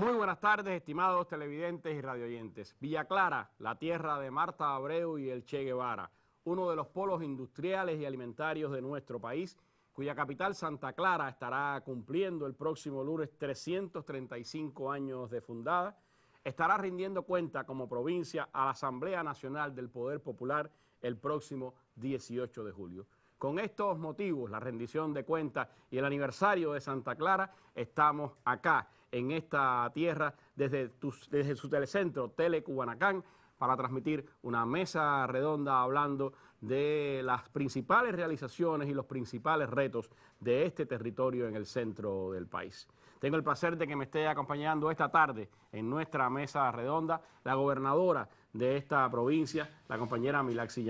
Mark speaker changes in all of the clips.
Speaker 1: Muy buenas tardes, estimados televidentes y radioyentes. Villa Clara, la tierra de Marta Abreu y el Che Guevara, uno de los polos industriales y alimentarios de nuestro país, cuya capital Santa Clara estará cumpliendo el próximo lunes 335 años de fundada, estará rindiendo cuenta como provincia a la Asamblea Nacional del Poder Popular el próximo 18 de julio. Con estos motivos, la rendición de cuentas y el aniversario de Santa Clara, estamos acá en esta tierra desde, desde su telecentro Telecubanacán para transmitir una mesa redonda hablando de las principales realizaciones y los principales retos de este territorio en el centro del país. Tengo el placer de que me esté acompañando esta tarde en nuestra mesa redonda la gobernadora de esta provincia, la compañera Milaxi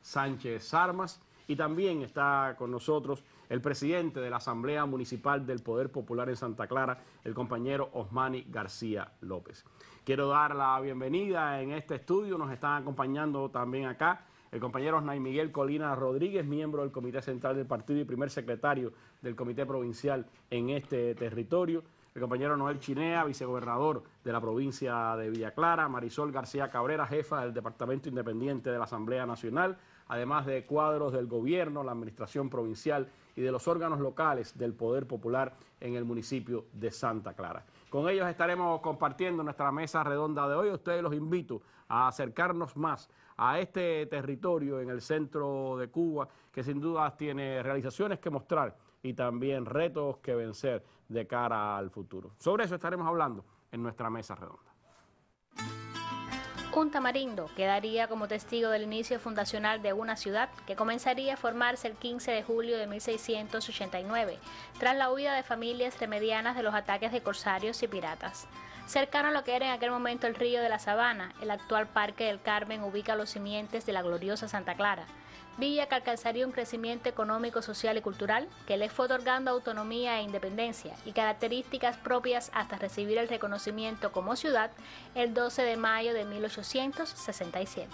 Speaker 1: Sánchez Armas, y también está con nosotros el presidente de la Asamblea Municipal del Poder Popular en Santa Clara, el compañero Osmani García López. Quiero dar la bienvenida en este estudio, nos están acompañando también acá el compañero Osnay Miguel Colina Rodríguez, miembro del Comité Central del Partido y primer secretario del Comité Provincial en este territorio, el compañero Noel Chinea, vicegobernador de la provincia de Villa Clara, Marisol García Cabrera, jefa del Departamento Independiente de la Asamblea Nacional, además de cuadros del gobierno, la administración provincial y de los órganos locales del Poder Popular en el municipio de Santa Clara. Con ellos estaremos compartiendo nuestra mesa redonda de hoy. Ustedes los invito a acercarnos más a este territorio en el centro de Cuba, que sin duda tiene realizaciones que mostrar y también retos que vencer de cara al futuro. Sobre eso estaremos hablando en nuestra mesa redonda.
Speaker 2: Junta tamarindo quedaría como testigo del inicio fundacional de una ciudad que comenzaría a formarse el 15 de julio de 1689, tras la huida de familias remedianas de los ataques de corsarios y piratas. Cercano a lo que era en aquel momento el río de la Sabana, el actual Parque del Carmen ubica los simientes de la gloriosa Santa Clara. Villa que alcanzaría un crecimiento económico, social y cultural que le fue otorgando autonomía e independencia y características propias hasta recibir el reconocimiento como ciudad el 12 de mayo de 1867.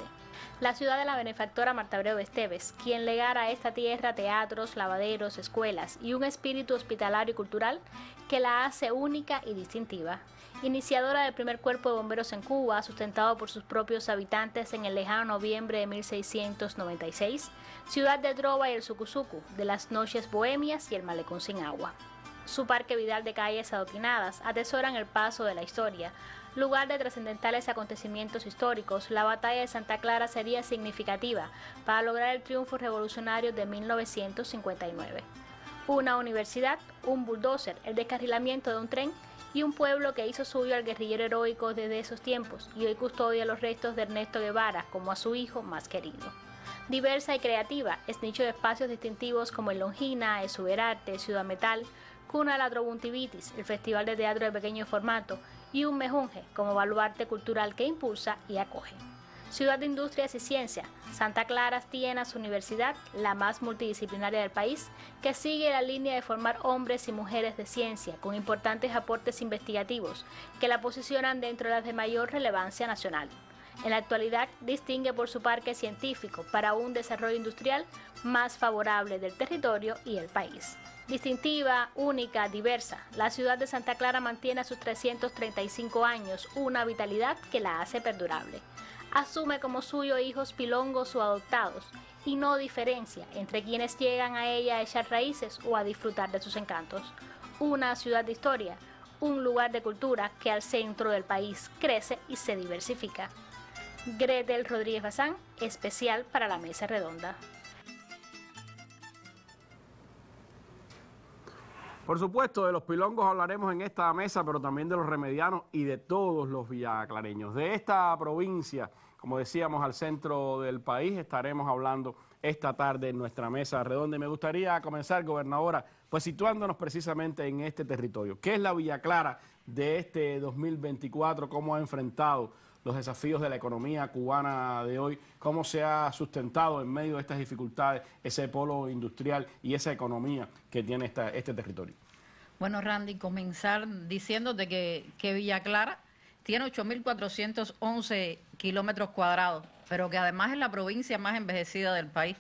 Speaker 2: La ciudad de la benefactora Marta Abreu Esteves, quien legara a esta tierra teatros, lavaderos, escuelas y un espíritu hospitalario y cultural que la hace única y distintiva iniciadora del primer cuerpo de bomberos en Cuba, sustentado por sus propios habitantes en el lejano noviembre de 1696, ciudad de Droba y el Sucuzucu, de las noches bohemias y el malecón sin agua. Su parque vidal de calles adoquinadas atesoran el paso de la historia, lugar de trascendentales acontecimientos históricos, la batalla de Santa Clara sería significativa para lograr el triunfo revolucionario de 1959. Una universidad, un bulldozer, el descarrilamiento de un tren, y un pueblo que hizo suyo al guerrillero heroico desde esos tiempos y hoy custodia los restos de Ernesto Guevara como a su hijo más querido. Diversa y creativa, es nicho de espacios distintivos como el Longina, Suberarte, Ciudad Metal, Cuna de la el Festival de Teatro de Pequeño Formato y un mejunje como baluarte cultural que impulsa y acoge. Ciudad de Industrias y Ciencia, Santa Clara tiene a su universidad, la más multidisciplinaria del país, que sigue la línea de formar hombres y mujeres de ciencia con importantes aportes investigativos que la posicionan dentro de las de mayor relevancia nacional. En la actualidad distingue por su parque científico para un desarrollo industrial más favorable del territorio y el país. Distintiva, única, diversa, la ciudad de Santa Clara mantiene a sus 335 años una vitalidad que la hace perdurable asume como suyo hijos pilongos o adoptados y no diferencia entre quienes llegan a ella a echar raíces o a disfrutar de sus encantos. Una ciudad de historia, un lugar de cultura que al centro del país crece y se diversifica. Gretel Rodríguez Bazán, especial para la mesa redonda.
Speaker 1: Por supuesto, de los pilongos hablaremos en esta mesa, pero también de los remedianos y de todos los villaclareños. De esta provincia, como decíamos, al centro del país, estaremos hablando esta tarde en nuestra mesa redonda. Y me gustaría comenzar, gobernadora, pues situándonos precisamente en este territorio. ¿Qué es la Villa Clara de este 2024? ¿Cómo ha enfrentado los desafíos de la economía cubana de hoy, cómo se ha sustentado en medio de estas dificultades ese polo industrial y esa economía que tiene esta, este territorio.
Speaker 3: Bueno, Randy, comenzar diciéndote que, que Villa Clara tiene 8.411 kilómetros cuadrados, pero que además es la provincia más envejecida del país.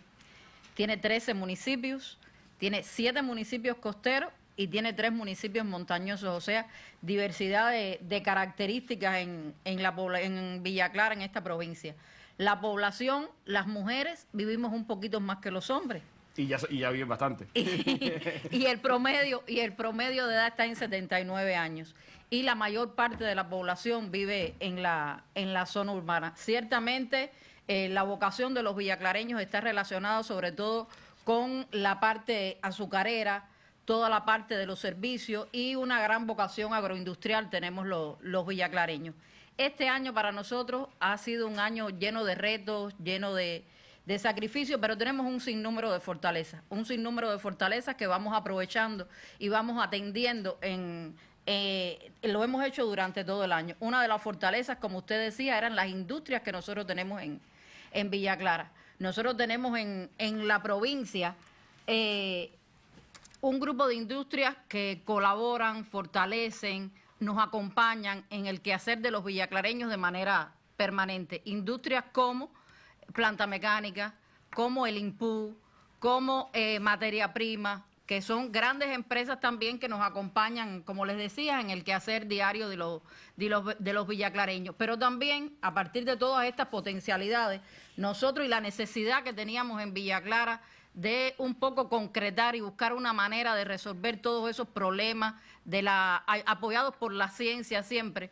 Speaker 3: Tiene 13 municipios, tiene 7 municipios costeros y tiene tres municipios montañosos, o sea, diversidad de, características en, en, en Villa Clara, en esta provincia. La población, las mujeres, vivimos un poquito más que los
Speaker 1: hombres. Y ya, y viven bastante. y,
Speaker 3: el promedio, y el promedio de edad está en 79 años. Y la mayor parte de la población vive en la, en la zona urbana. Ciertamente, eh, la vocación de los villaclareños está relacionada sobre todo con la parte azucarera, toda la parte de los servicios y una gran vocación agroindustrial tenemos los, los villaclareños. Este año para nosotros ha sido un año lleno de retos, lleno de, de sacrificios, pero tenemos un sinnúmero de fortalezas, un sinnúmero de fortalezas que vamos aprovechando y vamos atendiendo en... Eh, lo hemos hecho durante todo el año. Una de las fortalezas, como usted decía, eran las industrias que nosotros tenemos en, en Villa Clara. Nosotros tenemos en, en la provincia eh, un grupo de industrias que colaboran, fortalecen, nos acompañan en el quehacer de los villaclareños de manera permanente. Industrias como planta mecánica, como el INPU, como eh, materia prima, que son grandes empresas también que nos acompañan, como les decía, en el quehacer diario de los, de los, de los villaclareños. Pero también, a partir de todas estas potencialidades, nosotros y la necesidad que teníamos en Villa Clara, de un poco concretar y buscar una manera de resolver todos esos problemas, de la, apoyados por la ciencia siempre,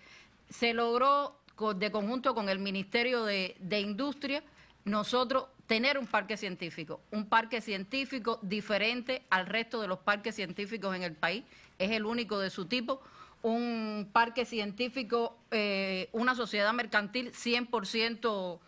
Speaker 3: se logró de conjunto con el Ministerio de, Industria, nosotros tener un parque científico, un parque científico diferente al resto de los parques científicos en el país, es el único de su tipo, un parque científico, eh, una sociedad mercantil 100%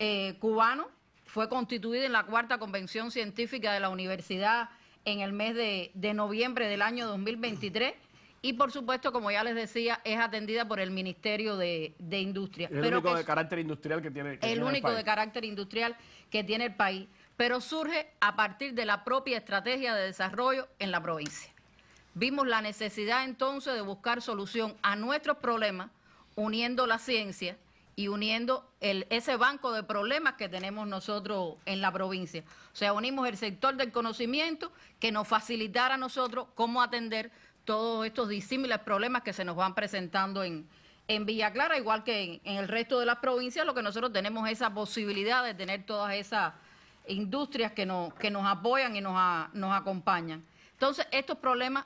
Speaker 3: eh, cubano, fue constituida en la cuarta convención científica de la universidad en el mes de, noviembre del año 2023 y por supuesto, como ya les decía, es atendida por el Ministerio de, Industria. El único de
Speaker 1: carácter industrial que tiene El único de
Speaker 3: carácter industrial que tiene el país, pero surge a partir de la propia estrategia de desarrollo en la provincia. Vimos la necesidad entonces de buscar solución a nuestros problemas uniendo la ciencia y uniendo ese banco de problemas que tenemos nosotros en la provincia. O sea, unimos el sector del conocimiento que nos facilitara a nosotros cómo atender todos estos disímiles problemas que se nos van presentando en, en Villa Clara, igual que en, el resto de las provincias, lo que nosotros tenemos es esa posibilidad de tener todas esas industrias que nos, que nos apoyan y nos, nos acompañan. Entonces, estos problemas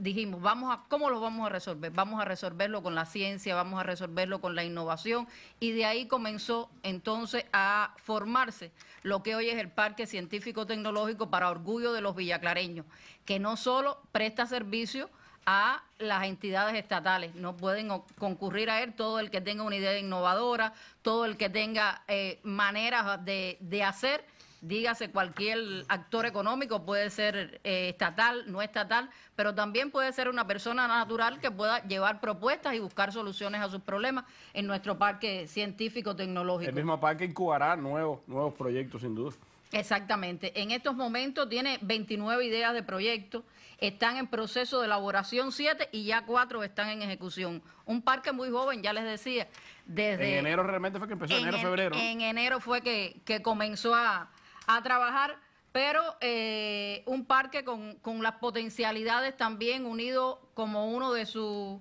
Speaker 3: dijimos, vamos a, ¿cómo lo vamos a resolver? Vamos a resolverlo con la ciencia, vamos a resolverlo con la innovación y de ahí comenzó entonces a formarse lo que hoy es el Parque Científico Tecnológico para Orgullo de los Villaclareños, que no solo presta servicio a las entidades estatales. No pueden concurrir a él todo el que tenga una idea innovadora, todo el que tenga eh, maneras de, de hacer dígase cualquier actor económico, puede ser eh, estatal, no estatal, pero también puede ser una persona natural que pueda llevar propuestas y buscar soluciones a sus problemas en nuestro parque científico-tecnológico. El mismo
Speaker 1: parque incubará nuevos, nuevos proyectos, sin duda.
Speaker 3: Exactamente. En estos momentos tiene 29 ideas de proyectos, están en proceso de elaboración 7 y ya 4 están en ejecución. Un parque muy joven, ya les decía. Desde en enero
Speaker 1: realmente fue que empezó, en enero, febrero. En
Speaker 3: enero fue que comenzó a, a trabajar, pero eh, un parque con, las potencialidades también unido como uno de, sus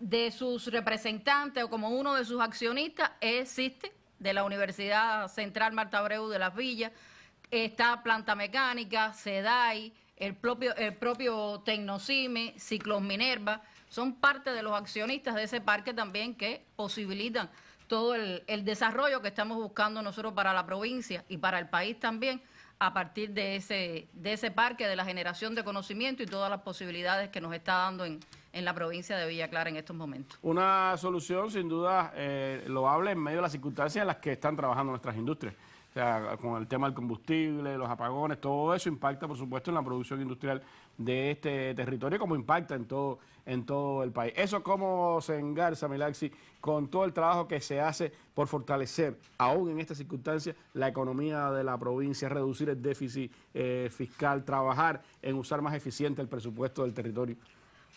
Speaker 3: de sus representantes o como uno de sus accionistas existe, de la Universidad Central Marta Abreu de las Villas, está Planta Mecánica, SEDAI, el propio, el propio Tecnocime, Ciclos Minerva, son parte de los accionistas de ese parque también que posibilitan todo el, desarrollo que estamos buscando nosotros para la provincia y para el país también a partir de ese, de ese parque, de la generación de conocimiento y todas las posibilidades que nos está dando en, en la provincia de Villa Clara en estos momentos.
Speaker 1: Una solución, sin duda, eh, lo habla en medio de las circunstancias en las que están trabajando nuestras industrias. O sea, con el tema del combustible, los apagones, todo eso impacta, por supuesto, en la producción industrial de este territorio, como impacta en todo en todo el país. Eso cómo se engarza, Milaxi, con todo el trabajo que se hace por fortalecer, aún en estas circunstancias, la economía de la provincia, reducir el déficit eh, fiscal, trabajar en usar más eficiente el presupuesto del territorio.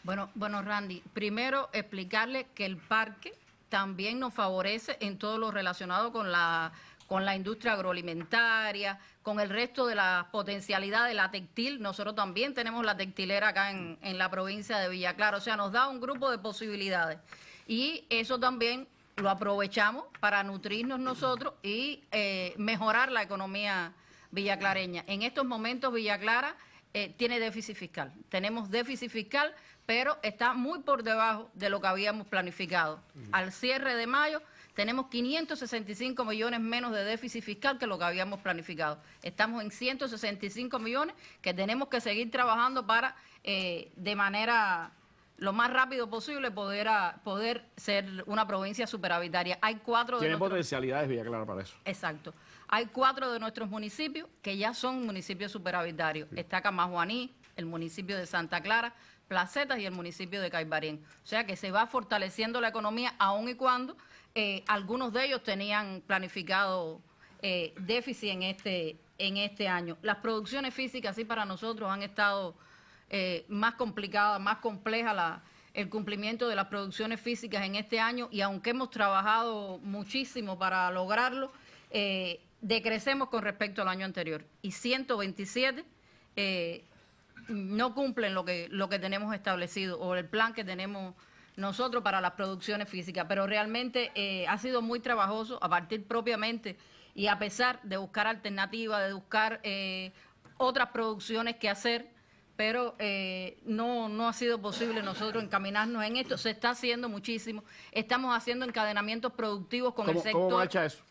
Speaker 1: Bueno,
Speaker 3: bueno, Randy, primero explicarle que el parque también nos favorece en todo lo relacionado con la con la industria agroalimentaria, con el resto de la potencialidad de la textil. Nosotros también tenemos la textilera acá en, la provincia de Villa Clara. O sea, nos da un grupo de posibilidades. Y eso también lo aprovechamos para nutrirnos nosotros y eh, mejorar la economía villaclareña. En estos momentos Villa Clara eh, tiene déficit fiscal. Tenemos déficit fiscal, pero está muy por debajo de lo que habíamos planificado. Mm. Al cierre de mayo tenemos 565 millones menos de déficit fiscal que lo que habíamos planificado. Estamos en 165 millones que tenemos que seguir trabajando para eh, de manera lo más rápido posible poder, ah, poder ser una provincia superhabitaria. Hay cuatro de nuestros...
Speaker 1: potencialidades Villa Clara para eso.
Speaker 3: Exacto. Hay cuatro de nuestros municipios que ya son municipios superhabitarios. Está Camajuaní, el municipio de Santa Clara, Placetas y el municipio de Caibarín. O sea que se va fortaleciendo la economía aun y cuando eh, algunos de ellos tenían planificado eh, déficit en este, en este año. Las producciones físicas sí para nosotros han estado eh, más complicadas, más complejas el cumplimiento de las producciones físicas en este año y aunque hemos trabajado muchísimo para lograrlo, decrecemos con respecto al año anterior y 127 no cumplen lo que, lo que tenemos establecido o el plan que tenemos nosotros para las producciones físicas, pero realmente eh, ha sido muy trabajoso a partir propiamente y a pesar de buscar alternativas, de buscar eh, otras producciones que hacer, pero eh, no, no ha sido posible nosotros encaminarnos en esto. Se está haciendo muchísimo. Estamos haciendo encadenamientos productivos con el sector. ¿Cómo marcha eso?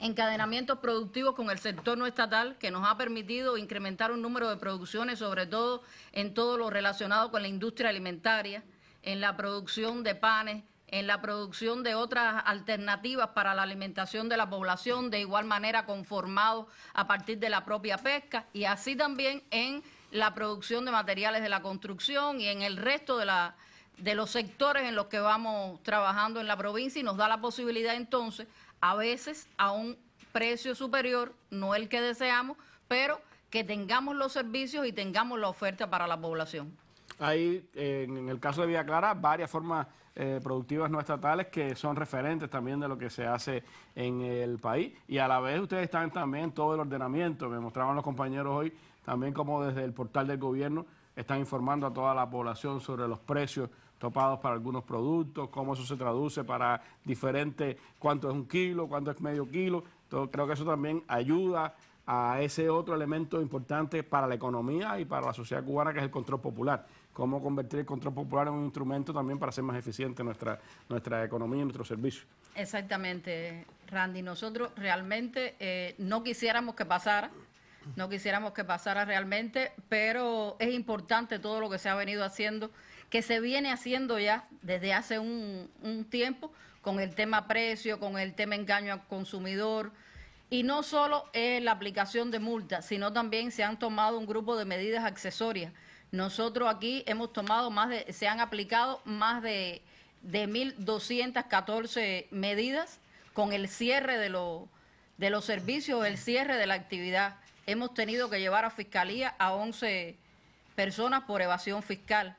Speaker 3: encadenamientos productivos con el sector no estatal que nos ha permitido incrementar un número de producciones, sobre todo en todo lo relacionado con la industria alimentaria en la producción de panes, en la producción de otras alternativas para la alimentación de la población, de igual manera CONFORMADO a partir de la propia pesca y así también en la producción de materiales de la construcción y en el resto de la de los sectores en los que vamos trabajando en la provincia y nos da la posibilidad entonces, a veces a un precio superior, no el que deseamos, pero que tengamos los servicios y tengamos la oferta para la población
Speaker 1: hay, eh, en el caso de VÍA Clara, varias formas eh, productivas no estatales que son referentes también de lo que se hace en el país. Y a la vez ustedes están también todo el ordenamiento. Me mostraban los compañeros hoy también como desde el portal del gobierno están informando a toda la población sobre los precios topados para algunos productos, cómo eso se traduce para diferentes, cuánto es un kilo, cuánto es medio kilo. creo que eso también ayuda a ese otro elemento importante para la economía y para la sociedad cubana que es el control popular cómo convertir el control popular en un instrumento también para hacer más eficiente nuestra, nuestra economía y nuestros servicios.
Speaker 3: Exactamente, Randy. Nosotros realmente eh, no quisiéramos que pasara, no quisiéramos que pasara realmente, pero es importante todo lo que se ha venido haciendo, que se viene haciendo ya desde hace un, un tiempo con el tema precio, con el tema engaño al consumidor. Y no solo es la aplicación de multas, sino también se han tomado un grupo de medidas accesorias nosotros aquí hemos tomado más de, se han aplicado más de, de 1.214 medidas con el cierre de, de los servicios, el cierre de la actividad. Hemos tenido que llevar a fiscalía a 11 personas por evasión fiscal.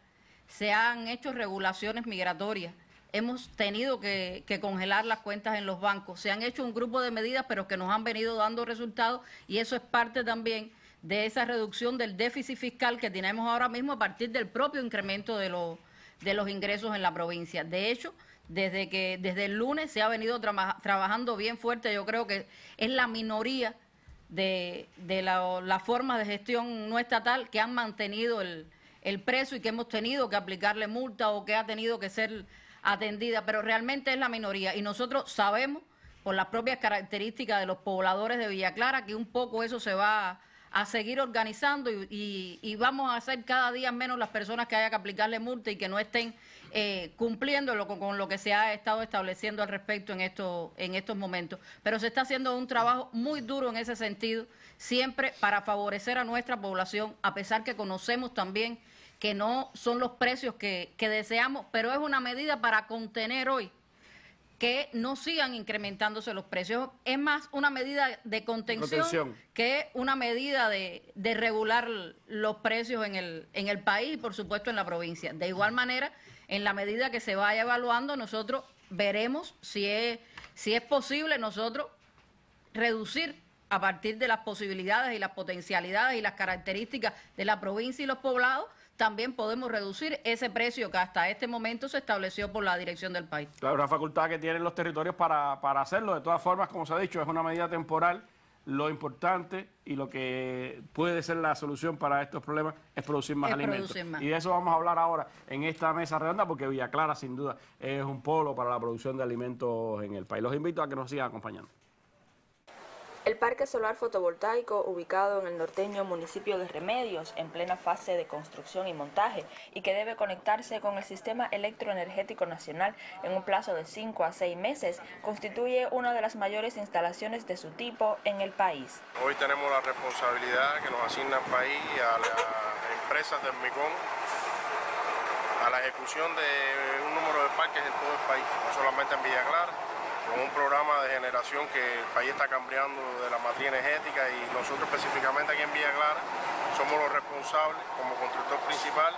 Speaker 3: Se han hecho regulaciones migratorias. Hemos tenido que, que, congelar las cuentas en los bancos. Se han hecho un grupo de medidas, pero que nos han venido dando resultados y eso es parte también de esa reducción del déficit fiscal que tenemos ahora mismo a partir del propio incremento de los, de los ingresos en la provincia. De hecho, desde que desde el lunes se ha venido trabajando bien fuerte, yo creo que es la minoría de, de la, forma de gestión no estatal que han mantenido el, el precio y que hemos tenido que aplicarle multa o que ha tenido que ser atendida, pero realmente es la minoría y nosotros sabemos por las propias características de los pobladores de Villa Clara que un poco eso se va a seguir organizando y, vamos a hacer cada día menos las personas que haya que aplicarle multa y que no estén eh, cumpliendo con lo que se ha estado estableciendo al respecto en, en estos momentos. Pero se está haciendo un trabajo muy duro en ese sentido, siempre para favorecer a nuestra población, a pesar que conocemos también que no son los precios que, que deseamos, pero es una medida para contener hoy que no sigan incrementándose los precios. Es más una medida de contención, que una medida de, regular los precios en el, en el país y, por supuesto, en la provincia. De igual manera, en la medida que se vaya evaluando, nosotros veremos si es, si es posible nosotros reducir a partir de las posibilidades y las potencialidades y las características de la provincia y los poblados también podemos reducir ese precio que hasta este momento se estableció por la dirección del país.
Speaker 1: Claro, una facultad que tienen los territorios para, hacerlo. De todas formas, como se ha dicho, es una medida temporal. Lo importante y lo que puede ser la solución para estos problemas es producir más alimentos. Y de eso vamos a hablar ahora en esta mesa redonda, porque Villa Clara, sin duda, es un polo para la producción de alimentos en el país. Los invito a que nos sigan acompañando.
Speaker 4: El parque solar fotovoltaico, ubicado en el norteño municipio de Remedios, en plena fase de construcción y montaje, y que debe conectarse con el sistema electroenergético nacional en un plazo de 5 a 6 meses, constituye una de las mayores instalaciones de su tipo en el país.
Speaker 5: Hoy tenemos la responsabilidad que nos asigna el país a las empresas de MICON a la ejecución de un número de parques en todo el país, no solamente en Villa con un programa de generación que el país está cambiando de la matriz energética y nosotros específicamente aquí en Villa Clara somos los responsables como constructor principal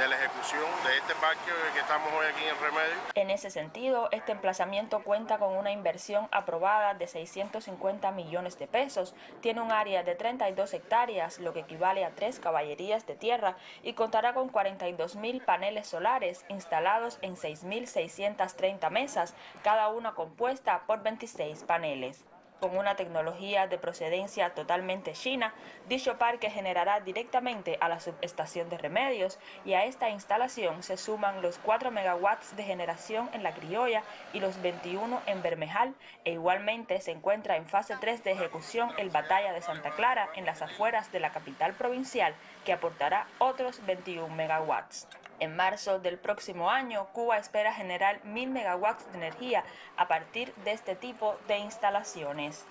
Speaker 5: de la ejecución de este parque que estamos hoy aquí en Remedio.
Speaker 4: En ese sentido, este emplazamiento cuenta con una inversión aprobada de 650 millones de pesos, tiene un área de 32 hectáreas, lo que equivale a tres caballerías de tierra y contará con 42 mil paneles solares instalados en 6.630 mesas, cada una compuesta por 26 paneles con una tecnología de procedencia totalmente china, dicho parque generará directamente a la subestación de Remedios y a esta instalación se suman los 4 megawatts de generación en La Criolla y los 21 en Bermejal e igualmente se encuentra en fase 3 de ejecución el Batalla de Santa Clara en las afueras de la capital provincial que aportará otros 21 megawatts. En marzo del próximo año, Cuba espera generar 1.000 megawatts de energía a partir de este tipo de instalaciones.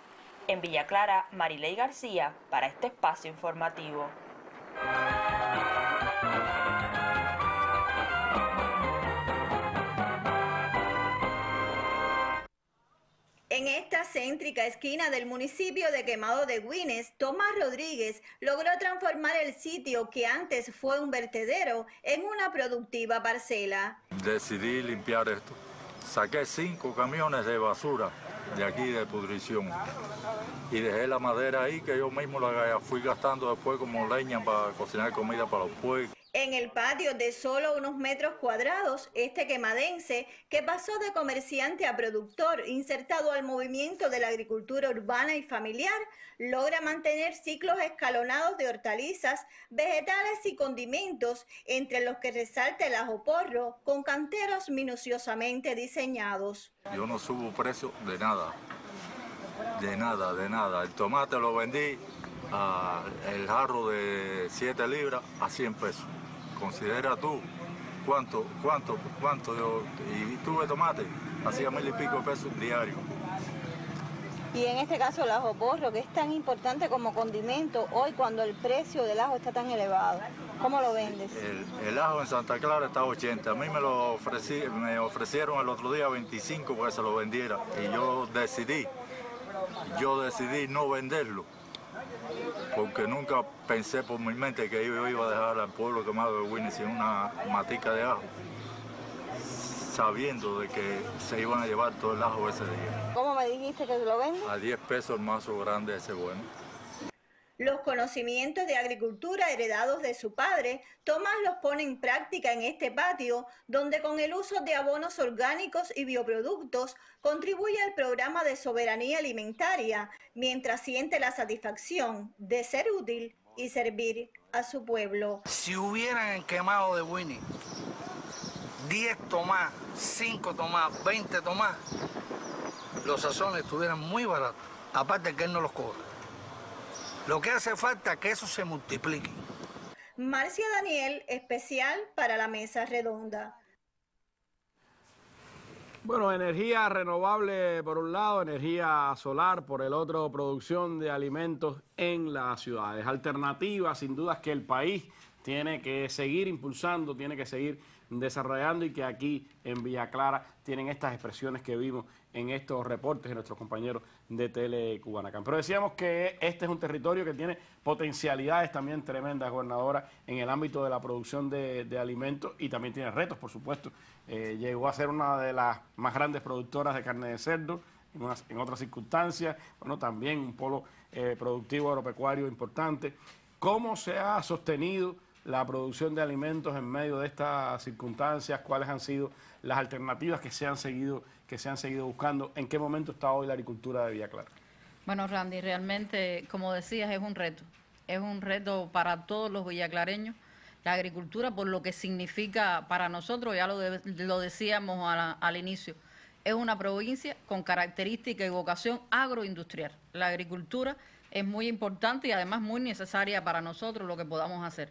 Speaker 4: En Villa Clara, Marilei García, para este espacio informativo.
Speaker 6: En
Speaker 7: esta céntrica esquina del municipio de Quemado de Guines, Tomás Rodríguez logró transformar el sitio que antes fue un vertedero en una productiva parcela.
Speaker 8: Decidí limpiar esto. Saqué cinco camiones de basura de aquí de pudrición y dejé la madera ahí que yo mismo la fui gastando después como leña para cocinar comida para los pueblos
Speaker 7: en el patio de solo unos metros cuadrados, este quemadense, que pasó de comerciante a productor, insertado al movimiento de la agricultura urbana y familiar, logra mantener ciclos escalonados de hortalizas, vegetales y condimentos, entre los que resalta el ajo porro, con canteros minuciosamente diseñados.
Speaker 8: Yo no subo precio de nada, de nada, de nada. El tomate lo vendí el jarro de 7 libras a 100 pesos. Considera tú cuánto, cuánto, cuánto yo, y tuve tomate, hacía mil y pico pesos diario.
Speaker 7: Y en este caso el ajo porro, que es tan importante como condimento hoy cuando el precio del ajo está tan elevado. ¿Cómo lo vendes?
Speaker 8: El, ajo en Santa Clara está a 80. A mí me lo me ofrecieron el otro día 25 para que se lo vendiera. Y yo decidí, yo decidí no venderlo porque nunca pensé por mi mente que yo iba a dejar al pueblo quemado de Winnie sin una matica de ajo, sabiendo de que se iban a llevar todo el ajo ese día.
Speaker 7: ¿Cómo me dijiste que se lo ven?
Speaker 8: A 10 pesos el mazo grande ese bueno.
Speaker 7: Los conocimientos de agricultura heredados de su padre, Tomás los pone en práctica en este patio, donde con el uso de abonos orgánicos y bioproductos contribuye al programa de soberanía alimentaria, mientras siente la satisfacción de ser útil y servir a su pueblo.
Speaker 9: Si hubieran quemado de Winnie 10 tomás, 5 tomás, 20 tomás, los sazones estuvieran muy baratos, aparte que él no los cobra. Lo que hace falta es que eso se multiplique.
Speaker 7: Marcia Daniel, especial para la mesa redonda.
Speaker 1: Bueno, energía renovable por un lado, energía solar por el otro, producción de alimentos en las ciudades. Alternativas, sin dudas, que el país tiene que seguir impulsando, tiene que seguir desarrollando y que aquí en Villa Clara tienen estas expresiones que vimos en estos reportes de nuestros compañeros de Telecubanacán. Pero decíamos que este es un territorio que tiene potencialidades también tremendas, gobernadora, en el ámbito de la producción de, alimentos y también tiene retos, por supuesto. Eh, llegó a ser una de las más grandes productoras de carne de cerdo en, otras circunstancias, bueno, también un polo eh, productivo agropecuario importante. ¿Cómo se ha sostenido? la producción de alimentos en medio de estas circunstancias, cuáles han sido las alternativas que se han seguido que se han seguido buscando. ¿En qué momento está hoy la agricultura de Villaclara?
Speaker 3: Bueno, Randy, realmente, como decías, es un reto. Es un reto para todos los villaclareños. La agricultura, por lo que significa para nosotros, ya lo, decíamos al inicio, es una provincia con característica y vocación agroindustrial. La agricultura es muy importante y además muy necesaria para nosotros lo que podamos hacer.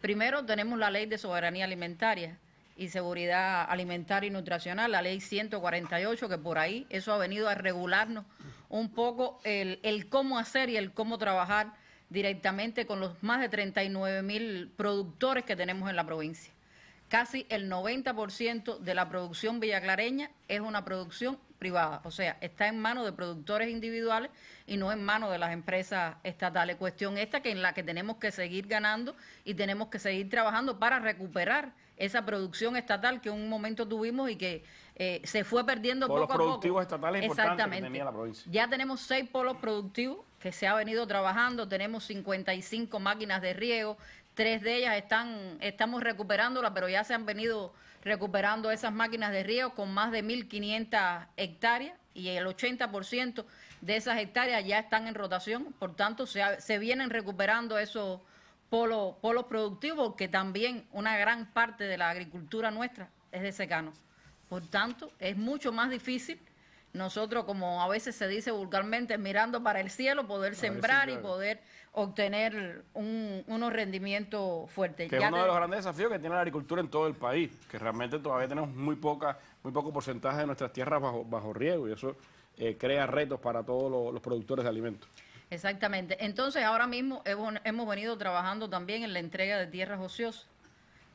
Speaker 3: Primero tenemos la ley de soberanía alimentaria, y Seguridad Alimentaria y Nutricional, la ley 148, que por ahí eso ha venido a regularnos un poco el, el cómo hacer y el cómo trabajar directamente con los más de 39 mil productores que tenemos en la provincia. Casi el 90% de la producción villaclareña es una producción privada, o sea, está en manos de productores individuales y no en manos de las empresas estatales. Cuestión esta que en la que tenemos que seguir ganando y tenemos que seguir trabajando para recuperar esa producción estatal que un momento tuvimos y que eh, se fue perdiendo poco a poco. productivos estatales la provincia. Ya tenemos seis polos productivos que se ha venido trabajando, tenemos 55 máquinas de riego, tres de ellas están, estamos recuperándolas, pero ya se han venido recuperando esas máquinas de riego con más de 1.500 hectáreas y el 80% de esas hectáreas ya están en rotación, por tanto se, se vienen recuperando esos por polo productivos, que también una gran parte de la agricultura nuestra es de secano. Por tanto, es mucho más difícil nosotros, como a veces se dice vulgarmente, mirando para el cielo, poder sembrar y poder obtener unos rendimientos fuertes. Que es uno de los
Speaker 1: grandes desafíos que tiene la agricultura en todo el país, que realmente todavía tenemos muy poca, muy poco porcentaje de nuestras tierras bajo, bajo riego y eso eh, crea retos para todos los productores de alimentos.
Speaker 3: Exactamente. Entonces, ahora mismo hemos, venido trabajando también en la entrega de tierras ociosas.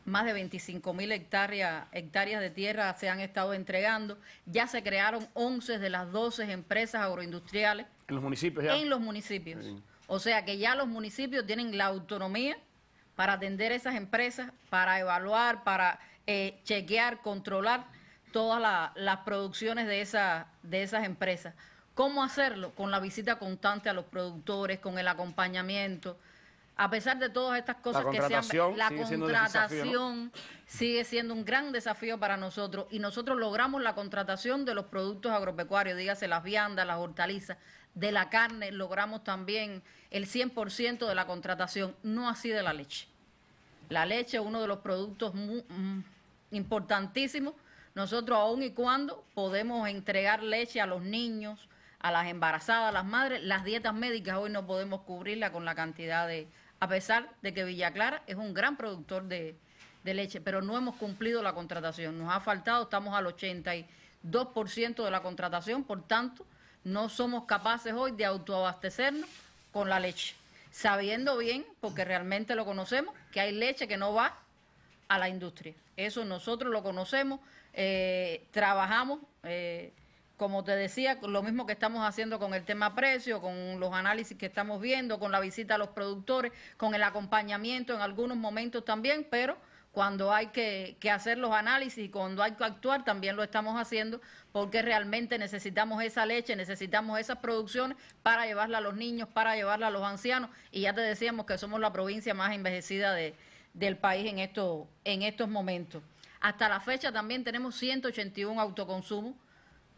Speaker 3: Más de 25 mil hectáreas, hectáreas de tierra se han estado entregando. Ya se crearon 11 de las 12 empresas agroindustriales.
Speaker 1: En los municipios ya. En los
Speaker 3: municipios. O sea que ya los municipios tienen la autonomía para atender esas empresas, para evaluar, para eh, chequear, controlar todas las producciones de, esa, de esas empresas. ¿Cómo hacerlo? Con la visita constante a los productores, con el acompañamiento. A pesar de todas estas cosas que se han... La contratación sigue siendo un gran desafío para nosotros y nosotros logramos la contratación de los productos agropecuarios, dígase las viandas, las hortalizas, de la carne, logramos también el 100% de la contratación, no así de la leche. La leche es uno de los productos mm, importantísimos. Nosotros aún y cuando podemos entregar leche a los niños, a las embarazadas, a las madres. Las dietas médicas hoy no podemos cubrirla con la cantidad de... A pesar de que Villa Clara es un gran productor de, leche, pero no hemos cumplido la contratación. Nos ha faltado, estamos al 82% de la contratación, por tanto, no somos capaces hoy de autoabastecernos con la leche, sabiendo bien, porque realmente lo conocemos, que hay leche que no va a la industria. Eso nosotros lo conocemos, eh, trabajamos. Eh, como te decía, lo mismo que estamos haciendo con el tema precio, con los análisis que estamos viendo, con la visita a los productores, con el acompañamiento en algunos momentos también, pero cuando hay que, hacer los análisis y cuando hay que actuar también lo estamos haciendo porque realmente necesitamos esa leche, necesitamos esas producciones para llevarla a los niños, para llevarla a los ancianos y ya te decíamos que somos la provincia más envejecida del país en, en estos momentos. Hasta la fecha también tenemos 181 autoconsumos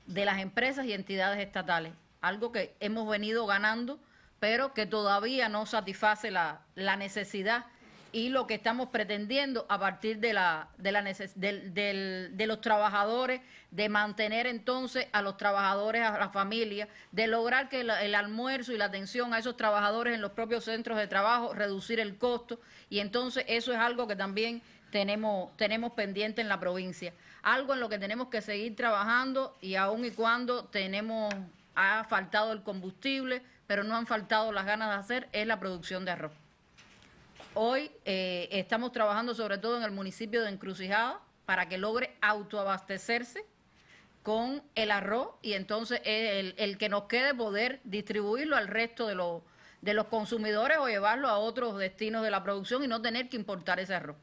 Speaker 3: de las empresas y entidades estatales, algo que hemos venido ganando, pero que todavía no satisface la, necesidad y lo que estamos pretendiendo a partir de, la, de, la de, los trabajadores, de mantener entonces a los trabajadores, a la familia, de lograr que el, almuerzo y la atención a esos trabajadores en los propios centros de trabajo, reducir el costo. Y entonces eso es algo que también tenemos, tenemos pendiente en la provincia. Algo en lo que tenemos que seguir trabajando y aun y cuando tenemos, ha faltado el combustible, pero no han faltado las ganas de hacer, es la producción de arroz. Hoy eh, estamos trabajando sobre todo en el municipio de Encrucijada para que logre autoabastecerse con el arroz y entonces el, el que nos quede poder distribuirlo al resto de los, de los consumidores o llevarlo a otros destinos de la producción y no tener que importar ese arroz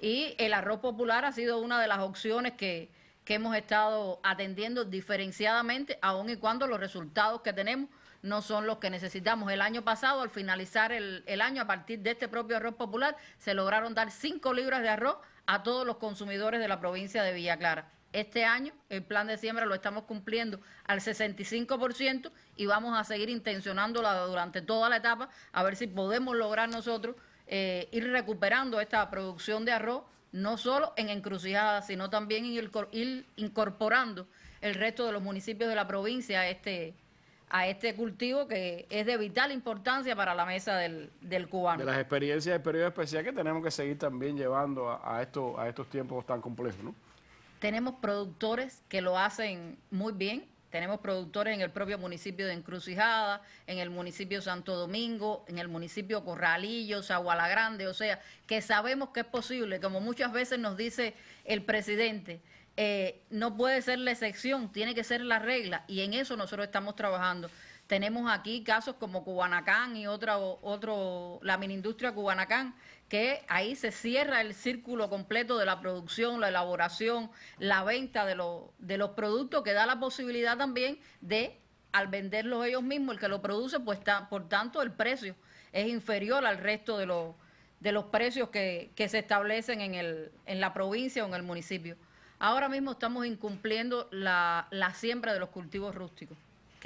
Speaker 3: y el arroz popular ha sido una de las opciones que, hemos estado atendiendo diferenciadamente, aun y cuando los resultados que tenemos no son los que necesitamos. El año pasado, al finalizar el, año, a partir de este propio arroz popular, se lograron dar cinco libras de arroz a todos los consumidores de la provincia de Villa Clara. Este año el plan de siembra lo estamos cumpliendo al 65% y vamos a seguir intencionándolo durante toda la etapa a ver si podemos lograr nosotros eh, ir recuperando esta producción de arroz, no solo en encrucijadas, sino también en el, ir incorporando el resto de los municipios de la provincia a este, a este cultivo que es de vital importancia para la mesa del, del cubano. De las
Speaker 1: experiencias del periodo especial que tenemos que seguir también llevando a, a, a estos tiempos tan complejos, ¿no?
Speaker 3: Tenemos productores que lo hacen muy bien, tenemos productores en el propio municipio de Encrucijada, en el municipio Santo Domingo, en el municipio Corralillo, Agualagrande, Grande, o sea, que sabemos que es posible, como muchas veces nos dice el presidente, eh, no puede ser la excepción, tiene que ser la regla, y en eso nosotros estamos trabajando. Tenemos aquí casos como Cubanacán y otra, otro, la minindustria Cubanacán, que ahí se cierra el círculo completo de la producción, la elaboración, la venta de, de los productos, que da la posibilidad también de, al venderlos ellos mismos, el que lo produce, pues está, por tanto el precio es inferior al resto de, los, de los precios que, se establecen en, el, en la provincia o en el municipio. Ahora mismo estamos incumpliendo la siembra de los cultivos rústicos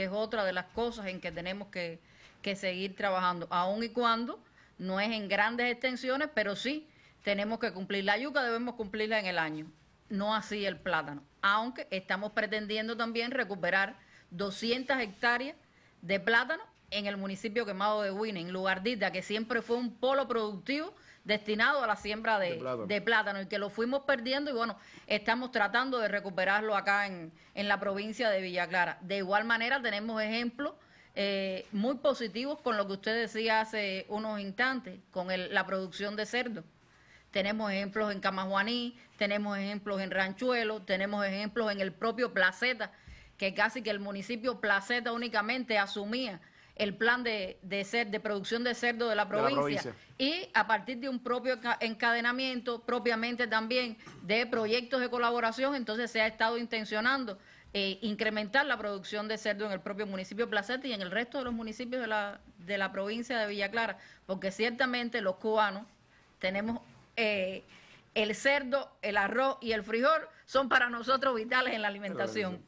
Speaker 3: que es otra de las cosas en que tenemos que, seguir trabajando, aun y cuando no es en grandes extensiones, pero sí tenemos que cumplir. La yuca debemos cumplirla en el año, no así el plátano, aunque estamos pretendiendo también recuperar 200 hectáreas de plátano en el municipio quemado de Huina, en Lugardita, que siempre fue un polo productivo destinado a la siembra de, plátano. y que lo fuimos perdiendo y bueno, estamos tratando de recuperarlo acá en, en la provincia de Villa Clara. De igual manera tenemos ejemplos eh, muy positivos con lo que usted decía hace unos instantes, con la producción de cerdo. Tenemos ejemplos en Camajuaní, tenemos ejemplos en Ranchuelo, tenemos ejemplos en el propio Placeta, que casi que el municipio Placeta únicamente asumía el plan de, de, de producción de cerdo de la, provincia, y a partir de un propio encadenamiento propiamente también de proyectos de colaboración, entonces se ha estado intencionando eh, incrementar la producción de cerdo en el propio municipio de Placete y en el resto de los municipios de la, de la provincia de Villa Clara, porque ciertamente los cubanos tenemos... Eh, el cerdo, el arroz y el frijol son para nosotros vitales en la alimentación.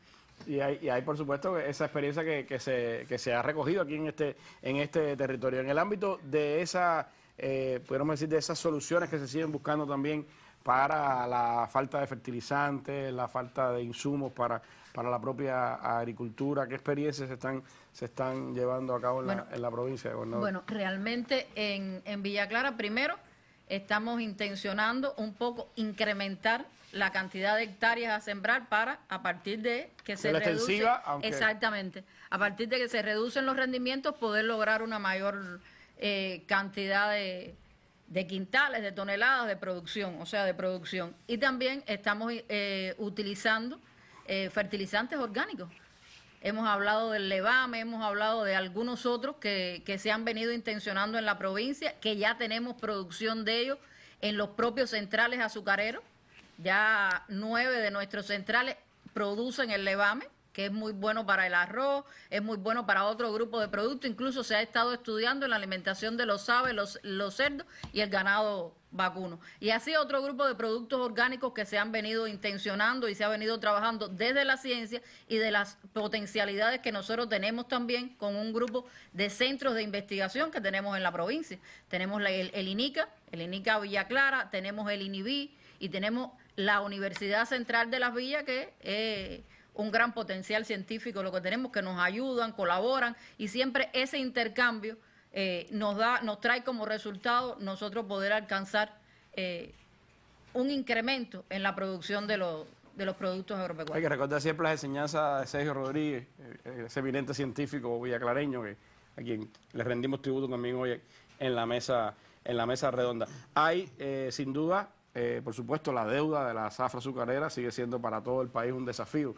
Speaker 1: Y hay, por supuesto, esa experiencia que, que, se, que se ha recogido aquí en este, en este territorio. En el ámbito de esa, eh, decir, de esas soluciones que se siguen buscando también para la falta de fertilizantes, la falta de insumos para, para la propia agricultura? ¿Qué experiencias se están, se están llevando a cabo en, la, provincia de Bueno,
Speaker 3: realmente en, en Villa Clara, primero, estamos intencionando un poco incrementar la cantidad de hectáreas a sembrar para, a partir de que se exactamente, a partir de que se reducen los rendimientos, poder lograr una mayor eh, cantidad de, quintales, de toneladas de producción, o sea, de producción. Y también estamos eh, utilizando eh, fertilizantes orgánicos. Hemos hablado del levame, hemos hablado de algunos otros que se han venido intencionando en la provincia, que ya tenemos producción de ellos en los propios centrales azucareros ya nueve de nuestros centrales producen el levame, que es muy bueno para el arroz, es muy bueno para otro grupo de productos, incluso se ha estado estudiando en la alimentación de los aves, los, cerdos y el ganado vacuno. Y así otro grupo de productos orgánicos que se han venido intencionando y se ha venido trabajando desde la ciencia y de las potencialidades que nosotros tenemos también con un grupo de centros de investigación que tenemos en la provincia. Tenemos el, el INICA, el INICA Villa Clara, tenemos el INIBI, y tenemos la Universidad Central de las Villas, que es un gran potencial científico, lo que tenemos, que nos ayudan, colaboran, y siempre ese intercambio eh, nos, da, nos trae como resultado nosotros poder alcanzar eh, un incremento en la producción de los, de productos agropecuarios. Hay que recordar
Speaker 1: siempre las enseñanzas de Sergio Rodríguez, eh, ese eminente científico villaclareño, a quien le rendimos tributo también hoy en la mesa, en la mesa redonda. Hay, sin duda, eh, por supuesto, la deuda de la zafra azucarera sigue siendo para todo el país un desafío.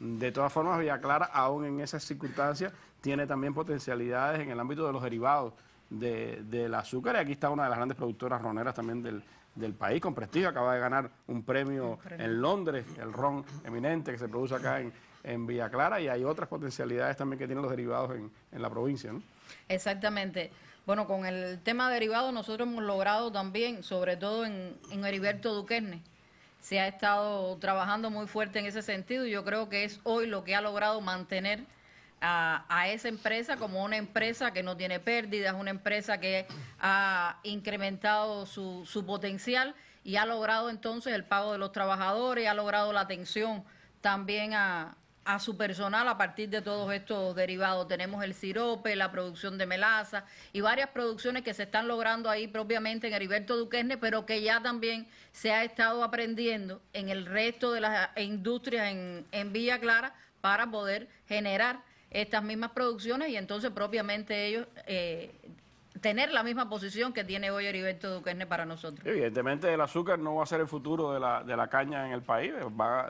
Speaker 1: De todas formas, Villa Clara, aún en esas circunstancias, tiene también potencialidades en el ámbito de los derivados del azúcar. Y aquí está una de las grandes productoras roneras también del, país, con prestigio. Acaba de ganar un premio, en Londres, el ron eminente que se produce acá en, en Villa Clara. Y hay otras potencialidades también que tienen los derivados en, en la provincia. ¿no?
Speaker 3: Exactamente. Bueno, con el tema derivado nosotros hemos logrado también, sobre todo en, en Heriberto Duquesne, se ha estado trabajando muy fuerte en ese sentido y yo creo que es hoy lo que ha logrado mantener a, a, esa empresa como una empresa que no tiene pérdidas, una empresa que ha incrementado su, su potencial y ha logrado entonces el pago de los trabajadores, ha logrado la atención también a, a su personal a partir de todos estos derivados. Tenemos el sirope, la producción de melaza y varias producciones que se están logrando ahí propiamente en Heriberto Duquesne, pero que ya también se ha estado aprendiendo en el resto de las industrias en, en Villa Clara para poder generar estas mismas producciones y entonces propiamente ellos eh, tener la misma posición que tiene hoy Heriberto Duquerne para nosotros.
Speaker 1: Evidentemente el azúcar no va a ser el futuro de la, de la caña en el país,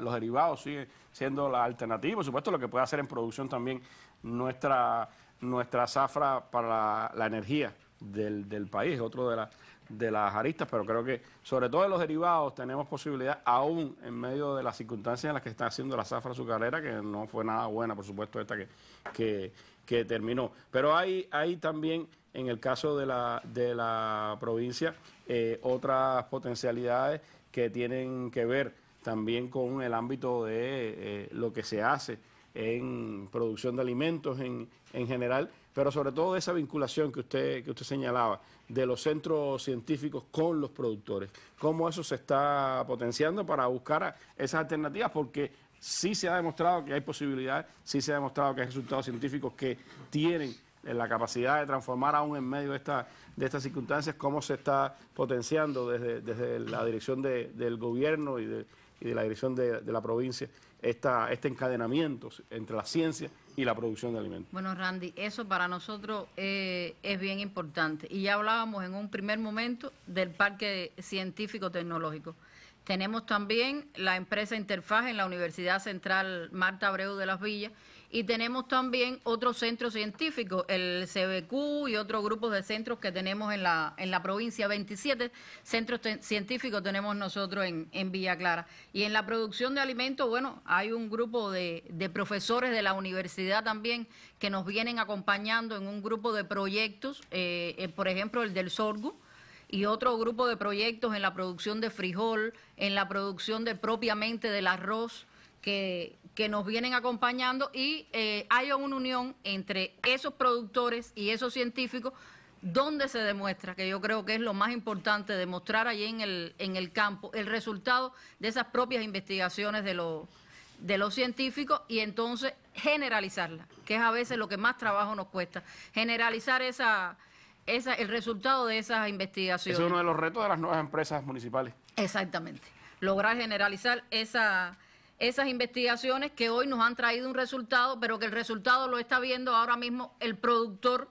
Speaker 1: los derivados siguen siendo la alternativa, por supuesto lo que puede hacer en producción también nuestra, nuestra zafra para la, energía del, del país, otro de, la, de las aristas, pero creo que sobre todo en los derivados tenemos posibilidad, aún en medio de las circunstancias en las que está haciendo la zafra azucarera, que no fue nada buena, por supuesto, esta que, que, terminó. Pero hay, hay también en el caso de la, de la provincia, eh, otras potencialidades que tienen que ver también con el ámbito de eh, lo que se hace en producción de alimentos en, general, pero sobre todo esa vinculación que usted, que usted señalaba, de los centros científicos con los productores, cómo eso se está potenciando para buscar esas alternativas, porque sí se ha demostrado que hay posibilidades, sí se ha demostrado que hay resultados científicos que tienen en la capacidad de transformar aún en medio de, estas circunstancias, cómo se está potenciando desde, la dirección del gobierno y de, la dirección de, la provincia este encadenamiento entre la ciencia y la producción de alimentos.
Speaker 3: Bueno, Randy, eso para nosotros eh, es bien importante. Y ya hablábamos en un primer momento del Parque Científico Tecnológico. Tenemos también la empresa Interfaz en la Universidad Central Marta Abreu de las Villas y tenemos también otros centros científicos, el CBQ y otros grupos de centros que tenemos en la, provincia. 27 centros científicos tenemos nosotros en, Villa Clara. Y en la producción de alimentos, bueno, hay un grupo de, profesores de la universidad también que nos vienen acompañando en un grupo de proyectos, eh, eh, por ejemplo, el del sorgo y otro grupo de proyectos en la producción de frijol, en la producción de propiamente del arroz que, nos vienen acompañando y eh, hay una unión entre esos productores y esos científicos donde se demuestra, que yo creo que es lo más importante, demostrar allí en el, en el campo el resultado de esas propias investigaciones de los de los científicos y entonces generalizarla, que es a veces lo que más trabajo nos cuesta, generalizar esa, esa, el resultado de esas investigaciones. Es uno
Speaker 1: de los retos de las nuevas empresas municipales. Exactamente,
Speaker 3: lograr generalizar esa esas investigaciones que hoy nos han traído un resultado, pero que el resultado lo está viendo ahora mismo el productor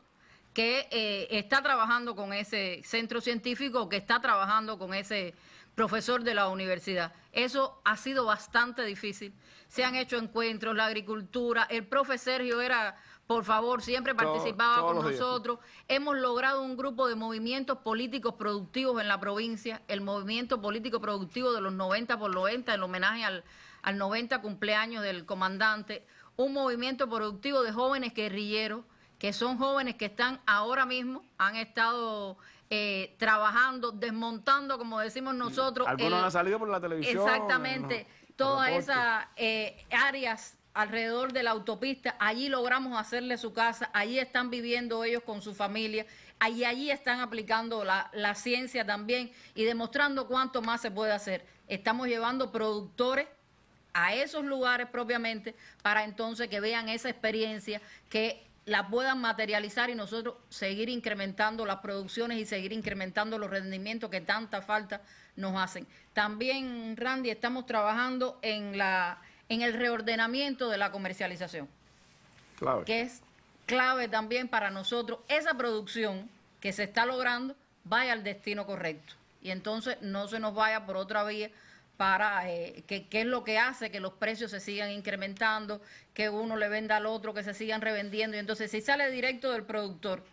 Speaker 3: que eh, está trabajando con ese centro científico, que está trabajando con ese profesor de la universidad. Eso ha sido bastante difícil. Se han hecho encuentros, la agricultura, el profe Sergio era por favor, siempre participaba con nosotros. Hemos logrado un grupo de movimientos políticos productivos en la provincia, el movimiento político productivo de los 90 por 90 en homenaje al, al 90 cumpleaños del comandante, un movimiento productivo de jóvenes guerrilleros, que son jóvenes que están ahora mismo, han estado eh, trabajando, desmontando, como decimos nosotros. Algunos salido por la televisión. Exactamente, todas esas eh, áreas alrededor de la autopista, allí logramos hacerle su casa, allí están viviendo ellos con su familia, allí, allí están aplicando la ciencia también y demostrando cuánto más se puede hacer. Estamos llevando productores a esos lugares propiamente para entonces que vean esa experiencia que la puedan materializar y nosotros seguir incrementando las producciones y seguir incrementando los rendimientos que tanta falta nos hacen. También, Randy, estamos trabajando en, la, en el reordenamiento de la comercialización, clave. que es clave también para nosotros. Esa producción que se está logrando vaya al destino correcto y entonces no se nos vaya por otra vía para eh, qué es lo que hace que los precios se sigan incrementando, que uno le venda al otro, que se sigan revendiendo. Y entonces, si sale directo del productor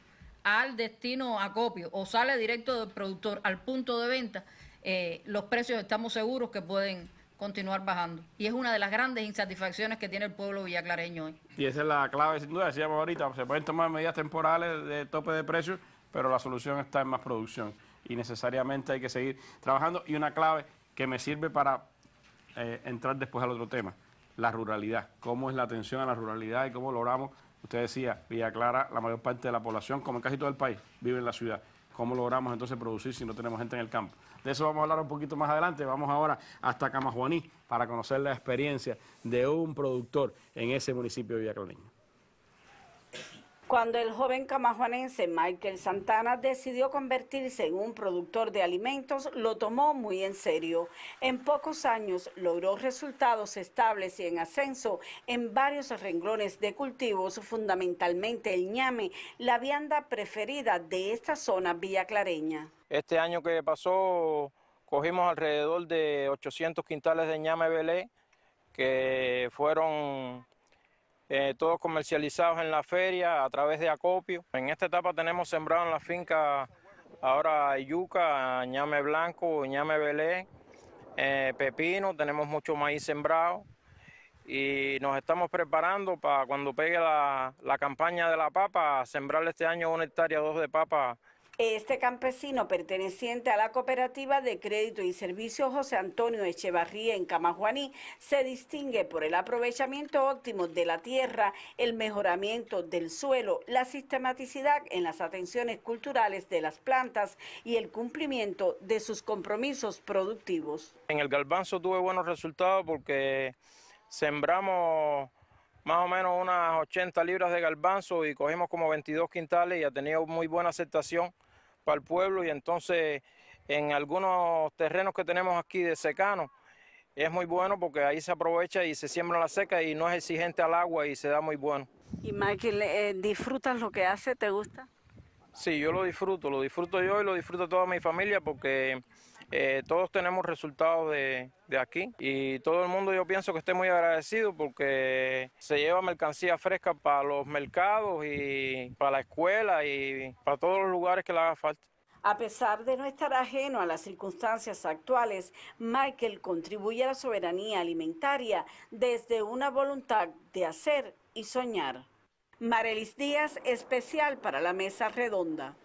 Speaker 3: al destino acopio o sale directo del productor al punto de venta, eh, los precios estamos seguros que pueden continuar bajando. Y es una de las grandes insatisfacciones que tiene el pueblo villaclareño hoy.
Speaker 1: Y esa es la clave, sin duda, decíamos ahorita, se pueden tomar medidas temporales de tope de precios, pero la solución está en más producción y necesariamente hay que seguir trabajando. Y una clave que me sirve para eh, entrar después al otro tema, la ruralidad. ¿Cómo es la atención a la ruralidad y cómo logramos? Usted decía, Villa Clara, la mayor parte de la población, como en casi todo el país, vive en la ciudad. ¿Cómo logramos entonces producir si no tenemos gente en el campo? De eso vamos a hablar un poquito más adelante. Vamos ahora hasta Camajuaní para conocer la experiencia de un productor en ese municipio de
Speaker 6: cuando el joven camajuanense Michael Santana decidió convertirse en un productor de alimentos, lo tomó muy en serio. En pocos años logró resultados estables y en ascenso en varios renglones de cultivos, fundamentalmente el ñame, la vianda preferida de esta zona clareña.
Speaker 5: Este año que pasó cogimos alrededor de 800 quintales de ñame belé que fueron eh, todos comercializados en la feria a través de acopio. En esta etapa tenemos sembrado en la finca ahora yuca, ñame blanco, ñame belé, eh, pepino, tenemos mucho maíz sembrado y nos estamos preparando para cuando pegue la, la campaña de la papa, sembrar este año una hectárea o dos de papa
Speaker 6: este campesino perteneciente a la cooperativa de crédito y servicios José Antonio Echevarría en Camajuaní se distingue por el aprovechamiento óptimo de la tierra, el mejoramiento del suelo, la sistematicidad en las atenciones culturales de las plantas y el cumplimiento de sus compromisos productivos.
Speaker 5: En el galbanzo tuve buenos resultados porque sembramos más o menos unas 80 libras de galbanzo y cogimos como 22 quintales y ha tenido muy buena aceptación para el pueblo y entonces en algunos terrenos que tenemos aquí de secano es muy bueno porque ahí se aprovecha y se siembra la seca y no es exigente al agua y se da muy bueno.
Speaker 6: Y Michael, eh, ¿disfrutas lo que hace? ¿Te gusta?
Speaker 5: Sí, yo lo disfruto, lo disfruto yo y lo disfruto toda mi familia porque eh, todos tenemos resultados de, de, aquí y todo el mundo yo pienso que esté muy agradecido porque se lleva mercancía fresca para los mercados y para la escuela y para todos los lugares que le haga falta.
Speaker 6: A pesar de no estar ajeno a las circunstancias actuales, Michael contribuye a la soberanía alimentaria desde una voluntad de hacer y soñar. Marelis Díaz, especial para la mesa redonda.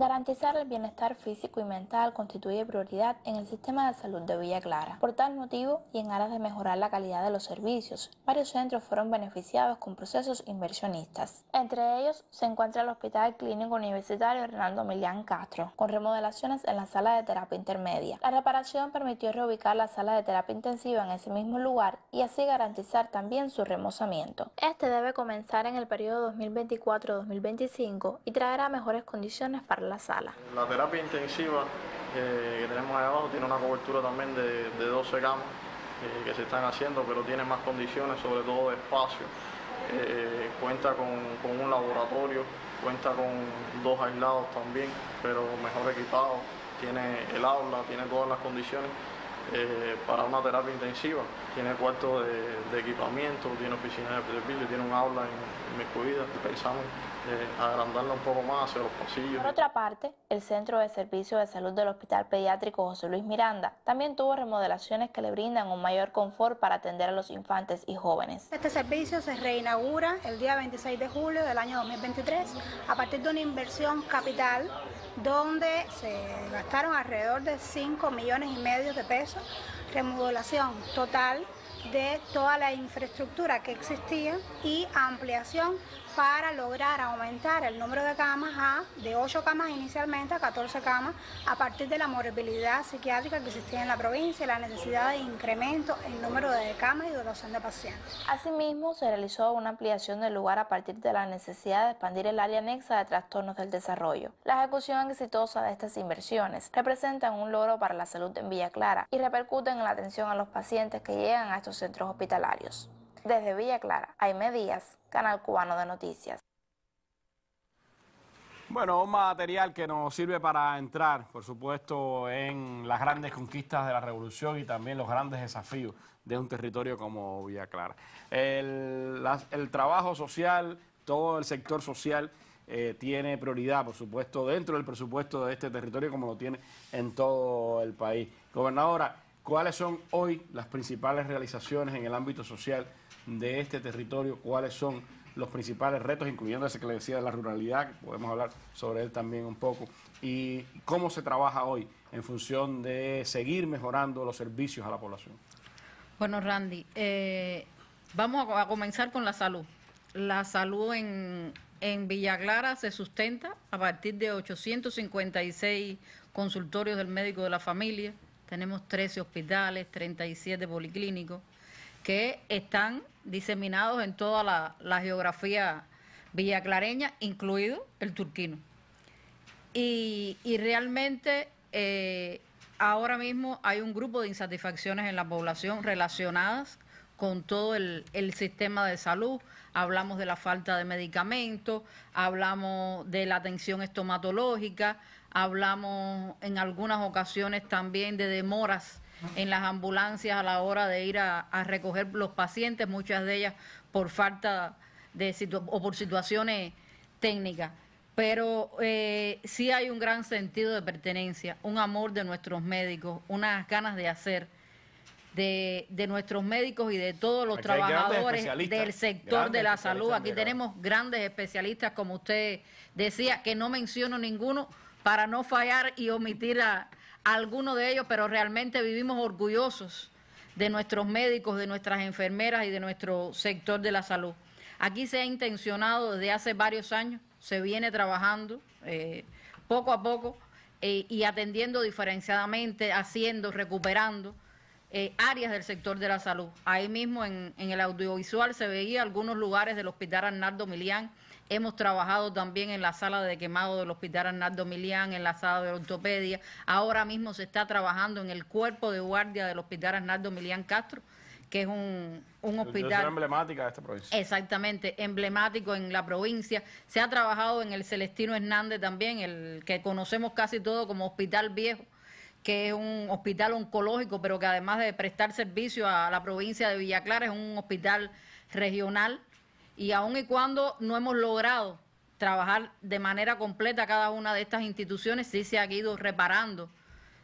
Speaker 10: Garantizar el bienestar físico y mental constituye prioridad en el sistema de salud de Villa Clara. Por tal motivo, y en aras de mejorar la calidad de los servicios, varios centros fueron beneficiados con procesos inversionistas. Entre ellos se encuentra el Hospital Clínico Universitario Hernando Milián Castro, con remodelaciones en la sala de terapia intermedia. La reparación permitió reubicar la sala de terapia intensiva en ese mismo lugar y así garantizar también su remozamiento. Este debe comenzar en el periodo 2024-2025 y traerá mejores condiciones para la la sala.
Speaker 5: La terapia intensiva eh, que tenemos ahí abajo tiene una cobertura también de, 12 camas eh, que se están haciendo, pero tiene más condiciones, sobre todo de espacio. Eh, cuenta con, un laboratorio, cuenta con dos aislados también, pero mejor equipado. tiene el aula, tiene todas las condiciones para una terapia intensiva, tiene cuarto de, equipamiento, tiene oficina de servicio, tiene un aula en, en mi cuida, pensamos eh, agrandarla un poco más hacia los pasillos. Por
Speaker 10: otra parte, el Centro de Servicios de Salud del Hospital Pediátrico José Luis Miranda también tuvo remodelaciones que le brindan un mayor confort para atender a los infantes y jóvenes.
Speaker 7: Este servicio se reinaugura el día 26 de julio del año 2023 a partir de una inversión capital donde se gastaron alrededor de 5 millones y medio de pesos, remodelación total de toda la infraestructura que existía y ampliación para lograr aumentar el número de camas a, de 8 camas inicialmente a 14 camas a partir de la morbilidad psiquiátrica que existía en la provincia y la necesidad de incremento en número de camas y dotación de pacientes.
Speaker 10: Asimismo, se realizó una ampliación del lugar a partir de la necesidad de expandir el área anexa de trastornos del desarrollo. La ejecución exitosa de estas inversiones representan un logro para la salud en Villa Clara y repercuten en la atención a los pacientes que llegan a estos centros hospitalarios. Desde Villa Clara, Aime Díaz, Canal Cubano de Noticias.
Speaker 1: Bueno, un material que nos sirve para entrar, por supuesto, en las grandes conquistas de la revolución y también los grandes desafíos de un territorio como Villa Clara. El, trabajo social, todo el sector social eh, tiene prioridad, por supuesto, dentro del presupuesto de este territorio como lo tiene en todo el país. Gobernadora, ¿cuáles son hoy las principales realizaciones en el ámbito social? de este territorio, cuáles son los principales retos, incluyendo ese que le decía de la ruralidad, podemos hablar sobre él también un poco, y cómo se trabaja hoy en función de seguir mejorando los servicios a la población.
Speaker 3: Bueno, Randy, eh, vamos a comenzar con la salud. La salud en, en Villa Clara se sustenta a partir de 856 consultorios del médico de la familia, tenemos 13 hospitales, 37 policlínicos, que están diseminados en toda la, geografía villaclareña, incluido el turquino. Y, realmente eh, ahora mismo hay un grupo de insatisfacciones en la población relacionadas con todo el, el, sistema de salud. Hablamos de la falta de medicamentos, hablamos de la atención estomatológica, hablamos en algunas ocasiones también de demoras en las ambulancias a la hora de ir a, recoger los pacientes, muchas de ellas por falta de o por situaciones técnicas. Pero eh, sí hay un gran sentido de pertenencia, un amor de nuestros médicos, unas ganas de hacer. De, de, nuestros médicos y de todos los trabajadores del sector de la salud. Aquí tenemos grandes especialistas, como usted decía, que no menciono ninguno para no fallar y omitir a, algunos de ellos, pero realmente vivimos orgullosos de nuestros médicos, de nuestras enfermeras y de nuestro sector de la salud. Aquí se ha intencionado desde hace varios años, se viene trabajando eh, poco a poco eh, y atendiendo diferenciadamente, haciendo, recuperando eh, áreas del sector de la salud. Ahí mismo en, el audiovisual se veía algunos lugares del Hospital Arnaldo Milián Hemos trabajado también en la sala de quemado del Hospital Arnaldo Milián, en la sala de ortopedia. Ahora mismo se está trabajando en el cuerpo de guardia del Hospital Arnaldo Milián Castro que es un, hospital.
Speaker 1: emblemática de esta provincia.
Speaker 3: Exactamente, emblemático en la provincia. Se ha trabajado en el Celestino Hernández también, el que conocemos casi todo como Hospital Viejo, que es un hospital oncológico, pero que además de prestar servicio a la provincia de Villa Clara, es un hospital regional y aun y cuando no hemos logrado trabajar de manera completa cada una de estas instituciones, sí se ha ido reparando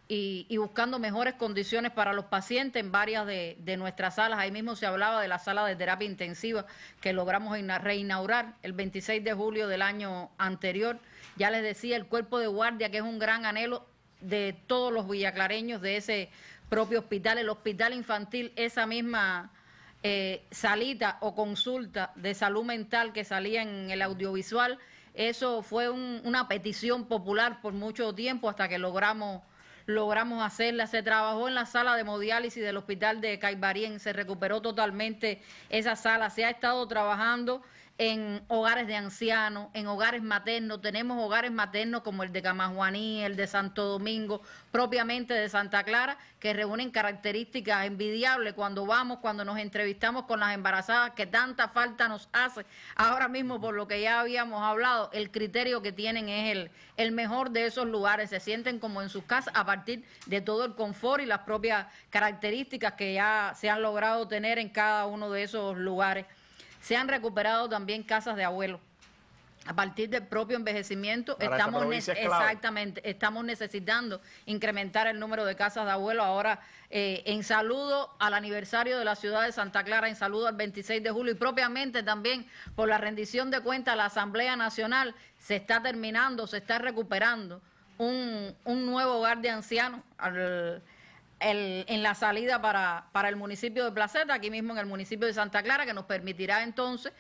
Speaker 3: y, buscando mejores condiciones para los pacientes en varias de, nuestras salas. Ahí mismo se hablaba de la sala de terapia intensiva que logramos reinaugurar el 26 de julio del año anterior. Ya les decía, el cuerpo de guardia, que es un gran anhelo de todos los villaclareños de ese propio hospital, el hospital infantil, esa misma eh, salita o consulta de salud mental que salía en el audiovisual. Eso fue una petición popular por mucho tiempo hasta que logramos logramos hacerla. Se trabajó en la sala de hemodiálisis del hospital de Caibarien, se recuperó totalmente esa sala. Se ha estado trabajando en hogares de ancianos, en hogares maternos. Tenemos hogares maternos como el de Camajuaní, el de Santo Domingo, propiamente de Santa Clara, que reúnen características envidiables cuando vamos, cuando nos entrevistamos con las embarazadas, que tanta falta nos hace. Ahora mismo, por lo que ya habíamos hablado, el criterio que tienen es el, el mejor de esos lugares. Se sienten como en sus casas a partir de todo el confort y las propias características que ya se han logrado tener en cada uno de esos lugares. Se han recuperado también casas de abuelo. A partir del propio envejecimiento estamos exactamente estamos necesitando incrementar el número de casas de abuelo. Ahora eh, en saludo al aniversario de la ciudad de Santa Clara, en saludo al 26 de julio y propiamente también por la rendición de cuentas a la Asamblea Nacional se está terminando, se está recuperando un, un nuevo hogar de ancianos. Al, en la salida para, para el municipio de Placeta, aquí mismo en el municipio de Santa Clara, que nos permitirá entonces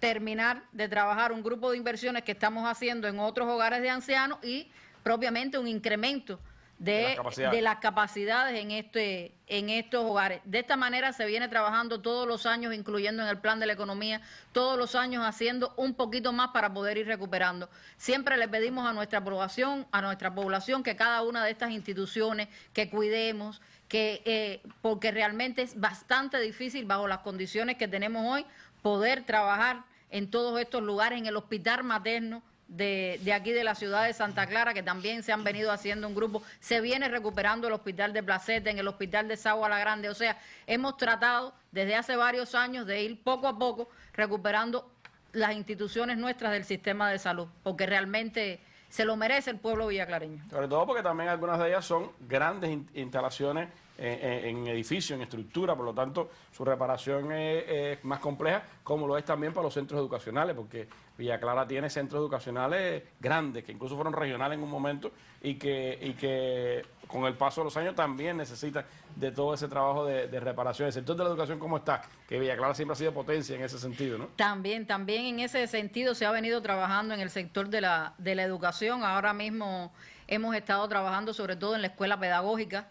Speaker 3: terminar de trabajar un grupo de inversiones que estamos haciendo en otros hogares de ancianos y propiamente un incremento de, las capacidades en, este, en estos hogares. De esta manera se viene trabajando todos los años, incluyendo en el plan de la economía, todos los años haciendo un poquito más para poder ir recuperando. Siempre le pedimos a nuestra población, a nuestra población, que cada una de estas instituciones que cuidemos, que eh, porque realmente es bastante difícil bajo las condiciones que tenemos hoy poder trabajar en todos estos lugares, en el hospital materno, de, aquí de la ciudad de Santa Clara, que también se han venido haciendo un grupo. Se viene recuperando el hospital de Placete, en el hospital de Sagua la Grande. O sea, hemos tratado desde hace varios años de ir poco a poco recuperando las instituciones nuestras del sistema de salud, porque realmente se lo merece el pueblo villaclareño.
Speaker 1: Sobre todo porque también algunas de ellas son grandes instalaciones eh, eh, en, edificio, en estructura, por lo tanto su reparación es, más compleja, como lo es también para los centros educacionales, porque Villa Clara tiene centros educacionales grandes, que incluso fueron regionales en un momento y que, que con el paso de los años también NECESITA de todo ese trabajo de, reparación. El sector de la educación, ¿cómo está? Que Villa Clara siempre ha sido potencia en ese sentido, ¿no?
Speaker 3: También, también en ese sentido se ha venido trabajando en el sector de la, de la educación. Ahora mismo hemos estado trabajando sobre todo en la escuela pedagógica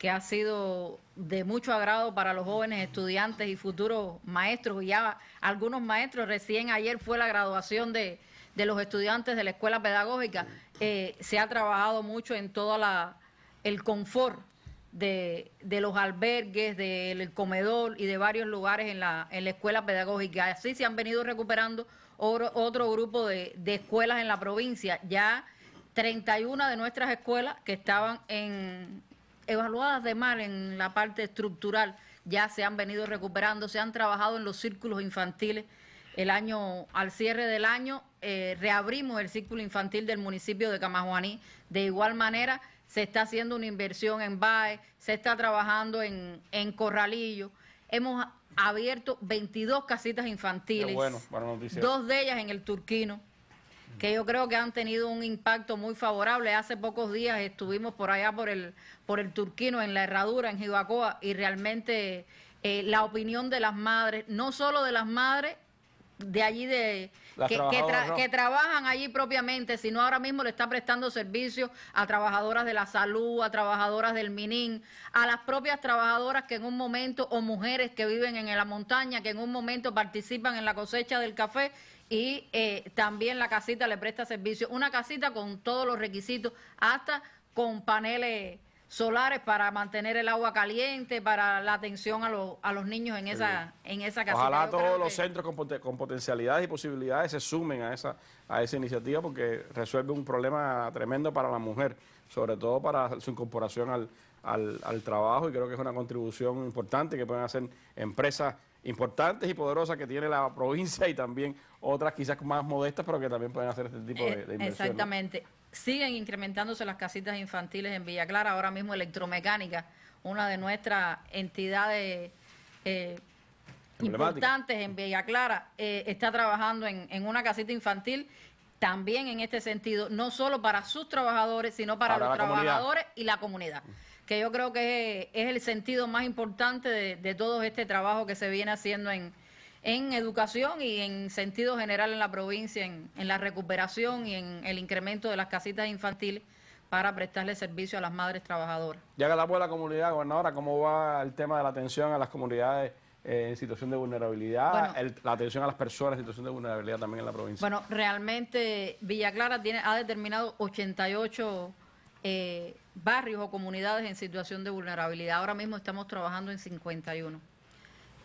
Speaker 3: que ha sido de mucho agrado para los jóvenes estudiantes y futuros maestros. Ya algunos maestros, recién ayer fue la graduación de, los estudiantes de la escuela pedagógica. Eh, se ha trabajado mucho en todo el confort de, los albergues, del comedor y de varios lugares en la, en la escuela pedagógica. Así se han venido recuperando otro, grupo de, de, escuelas en la provincia. Ya 31 de nuestras escuelas que estaban en, evaluadas de mal en la parte estructural ya se han venido recuperando, se han trabajado en los círculos infantiles. El año, al cierre del año, eh, reabrimos el círculo infantil del municipio de Camajuaní. De igual manera, se está haciendo una inversión en BAE, se está trabajando en, Corralillo. Hemos abierto 22 casitas infantiles, dos de ellas en el Turquino que yo creo que han tenido un impacto muy favorable. Hace pocos días estuvimos por allá por el, por el Turquino, en la Herradura, en Jibacoa, y realmente eh, la opinión de las madres, no solo de las madres de allí de que, que, trabajan allí propiamente, sino ahora mismo le está prestando servicio a trabajadoras de la salud, a trabajadoras del Minin, a las propias trabajadoras que en un momento, o mujeres que viven en la montaña, que en un momento participan en la cosecha del café y eh, también la casita le presta servicio. Una casita con todos los requisitos, hasta con paneles solares para mantener el agua caliente, para la atención a, a los niños en esa, en esa casita. Ojalá todos
Speaker 1: los centros con, potencialidades y posibilidades se sumen a esa, a esa iniciativa porque resuelve un problema tremendo para la mujer, sobre todo para su incorporación al, al, al trabajo y creo que es una contribución importante que pueden hacer empresas importantes y poderosas que tiene la provincia y también otras quizás más modestas, pero que también pueden hacer este tipo de, Exactamente.
Speaker 3: Siguen incrementándose las casitas infantiles en Villa Clara, ahora mismo electromecánica, una de nuestras entidades eh, importantes en Villa Clara, eh, está trabajando en, una casita infantil también en este sentido, no solo para sus trabajadores, sino para, los trabajadores y la comunidad que yo creo que es el sentido más importante de, todo este trabajo que se viene haciendo en, en, educación y en sentido general en la provincia, en, la recuperación y en el incremento de las casitas infantiles para prestarle servicio a las madres trabajadoras.
Speaker 1: Ya que la la comunidad, gobernadora, ¿cómo va el tema de la atención a las comunidades eh, en situación de vulnerabilidad, la atención a las personas en situación de vulnerabilidad también en la provincia? Bueno,
Speaker 3: realmente Villa Clara tiene, ha determinado 88 eh, barrios o comunidades en situación de vulnerabilidad. Ahora mismo estamos trabajando en 51.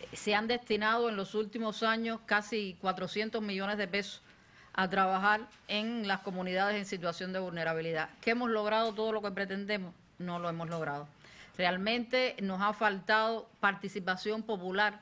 Speaker 3: Eh, se han destinado en los últimos años casi 400 millones de pesos a trabajar en las comunidades en situación de vulnerabilidad. ¿Qué hemos logrado todo lo que pretendemos? No lo hemos logrado. Realmente nos ha faltado participación popular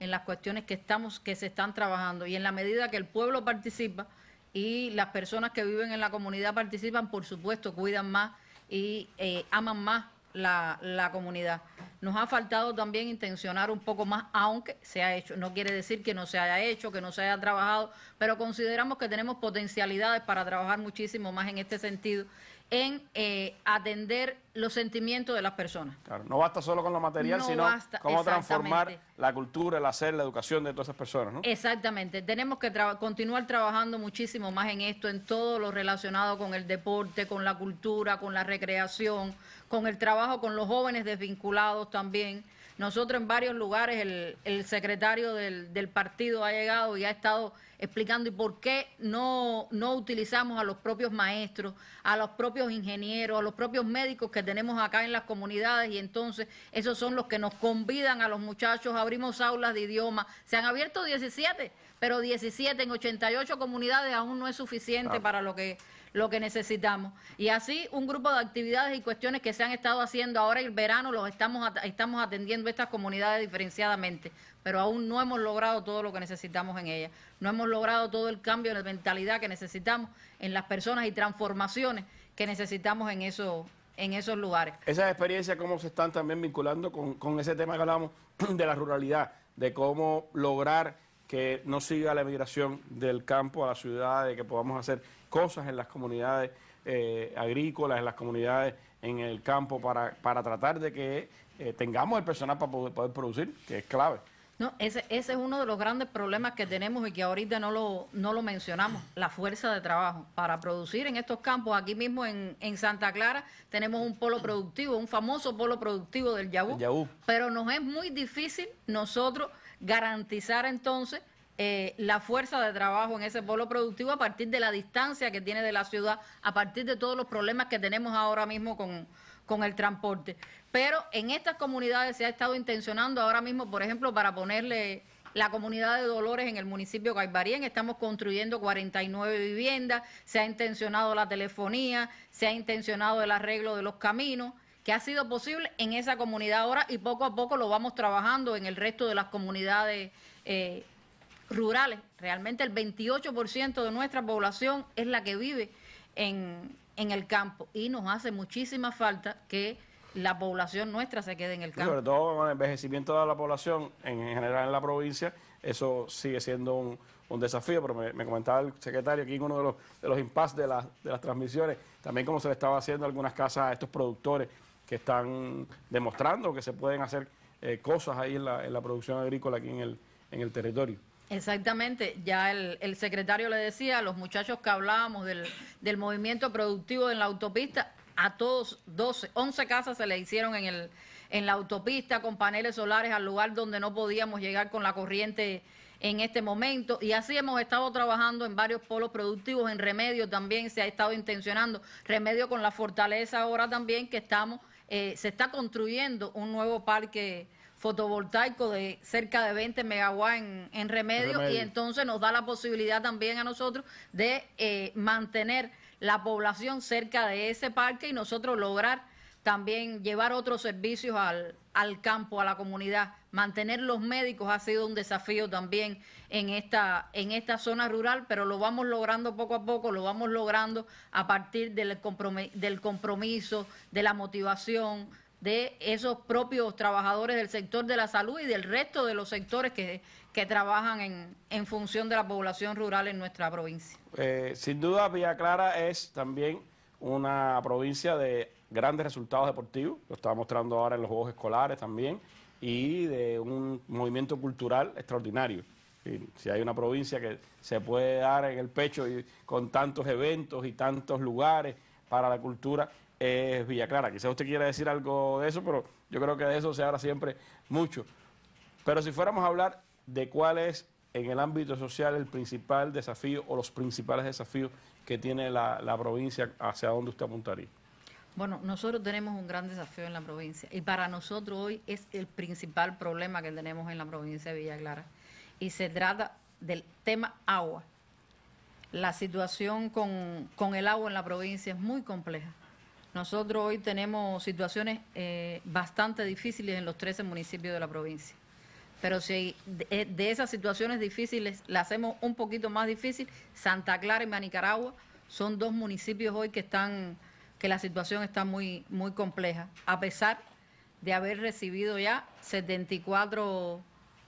Speaker 3: en las cuestiones que estamos que se están trabajando y en la medida que el pueblo participa, y las personas que viven en la comunidad participan, por supuesto, cuidan más y eh, aman más la, la, comunidad. Nos ha faltado también intencionar un poco más, aunque se ha hecho. No quiere decir que no se haya hecho, que no se haya trabajado, pero consideramos que tenemos potencialidades para trabajar muchísimo más en este sentido en eh, atender los sentimientos de las personas.
Speaker 1: Claro, no basta solo con lo material, sino cómo transformar la cultura, el hacer, la educación de todas esas personas. ¿no?
Speaker 3: Exactamente, tenemos que continuar trabajando muchísimo más en esto, en todo lo relacionado con el deporte, con la cultura, con la recreación, con el trabajo con los jóvenes desvinculados también. Nosotros en varios lugares el, secretario del, partido ha llegado y ha estado explicando y por qué no, no utilizamos a los propios maestros, a los propios ingenieros, a los propios médicos que tenemos acá en las comunidades y entonces esos son los que nos convidan a los muchachos, abrimos aulas de idioma, se han abierto 17, pero 17 en 88 comunidades aún no es suficiente para lo que lo que necesitamos. Y así un grupo de actividades y cuestiones que se han estado haciendo ahora el verano, los estamos, ATENDIENDO estamos atendiendo estas comunidades diferenciadamente, pero aún no hemos logrado todo lo que necesitamos en ellas. No hemos logrado todo el cambio de mentalidad que necesitamos en las personas y transformaciones que necesitamos en esos en esos lugares.
Speaker 1: Esas experiencias, cómo se están también vinculando con, con ese tema que hablamos de la ruralidad, de cómo lograr que no siga la emigración del campo a la ciudad, de que podamos hacer cosas en las comunidades eh, agrícolas, en las comunidades en el campo, para, tratar de que eh, tengamos el personal para poder, producir, que es clave.
Speaker 3: No, ese, ese es uno de los grandes problemas que tenemos y que ahorita no lo, no lo mencionamos, la fuerza de trabajo. Para producir en estos campos, aquí mismo en, en Santa Clara, tenemos un polo productivo, un famoso polo productivo del Yahú. Pero nos es muy difícil nosotros garantizar entonces eh, la fuerza de trabajo en ese polo productivo a partir de la distancia que tiene de la ciudad, a partir de todos los problemas que tenemos ahora mismo con, con el transporte. Pero en estas comunidades se ha estado intencionando ahora mismo, por ejemplo, para ponerle la comunidad de Dolores en el municipio de Caibarien. Estamos construyendo 49 viviendas, se ha intencionado la telefonía, se ha intencionado el arreglo de los caminos que ha sido posible en esa comunidad ahora y poco a poco lo vamos trabajando en el resto de las comunidades eh, rurales. Realmente el 28% de nuestra población es la que vive en, el campo y nos hace muchísima falta que la población nuestra se quede en el campo. Sobre
Speaker 1: todo el envejecimiento de la población en general en la provincia, eso sigue siendo un, desafío, pero me, comentaba el secretario aquí en uno de los, de los impas de, de las transmisiones, también como se le estaba haciendo algunas casas a estos productores que están demostrando que se pueden hacer eh, cosas ahí en la, en la producción agrícola aquí en el, en el territorio.
Speaker 3: Exactamente, ya el, secretario le decía a los muchachos que hablábamos del, movimiento productivo en la autopista, a todos 12, 11 casas se le hicieron en, el, en la autopista con paneles solares al lugar donde no podíamos llegar con la corriente en este momento y así hemos estado trabajando en varios polos productivos, en remedio también se ha estado intencionando, remedio con la fortaleza ahora también que estamos, eh, se está construyendo un nuevo parque fotovoltaico de cerca de 20 megawatts en, en remedio, y entonces nos da la posibilidad también a nosotros de eh, mantener la población cerca de ese parque y nosotros lograr también llevar otros servicios al, al campo, a la comunidad. Mantener los médicos ha sido un desafío también en esta, en esta zona rural, pero lo vamos logrando poco a poco, lo vamos logrando a partir del, del compromiso de la motivación, de esos propios trabajadores del sector de la salud y del resto de los sectores que, trabajan en, en, función de la población rural en nuestra provincia.
Speaker 1: Eh, sin duda, Villa Clara es también una provincia de grandes resultados deportivos, lo está mostrando ahora en los Juegos Escolares también, y de un movimiento cultural extraordinario. si hay una provincia que se puede dar en el pecho y con tantos eventos y tantos lugares para la cultura, es Villa Clara. Quizás usted quiera decir algo de eso, pero yo creo que de eso se habla siempre mucho. Pero si fuéramos a hablar de cuál es en el ámbito social el principal desafío o los principales desafíos que tiene la, provincia, ¿hacia dónde usted apuntaría?
Speaker 3: Bueno, nosotros tenemos un gran desafío en la provincia y para nosotros hoy es el principal problema que tenemos en la provincia de Villa Clara y se trata del tema agua. La situación con el agua en la provincia es muy compleja nosotros hoy tenemos situaciones eh, bastante difíciles en los 13 municipios de la provincia. Pero si eh, de, esas situaciones difíciles la hacemos un poquito más difícil, Santa Clara y Manicaragua son dos municipios hoy que están, que la situación está muy, muy compleja, a pesar de haber recibido ya 74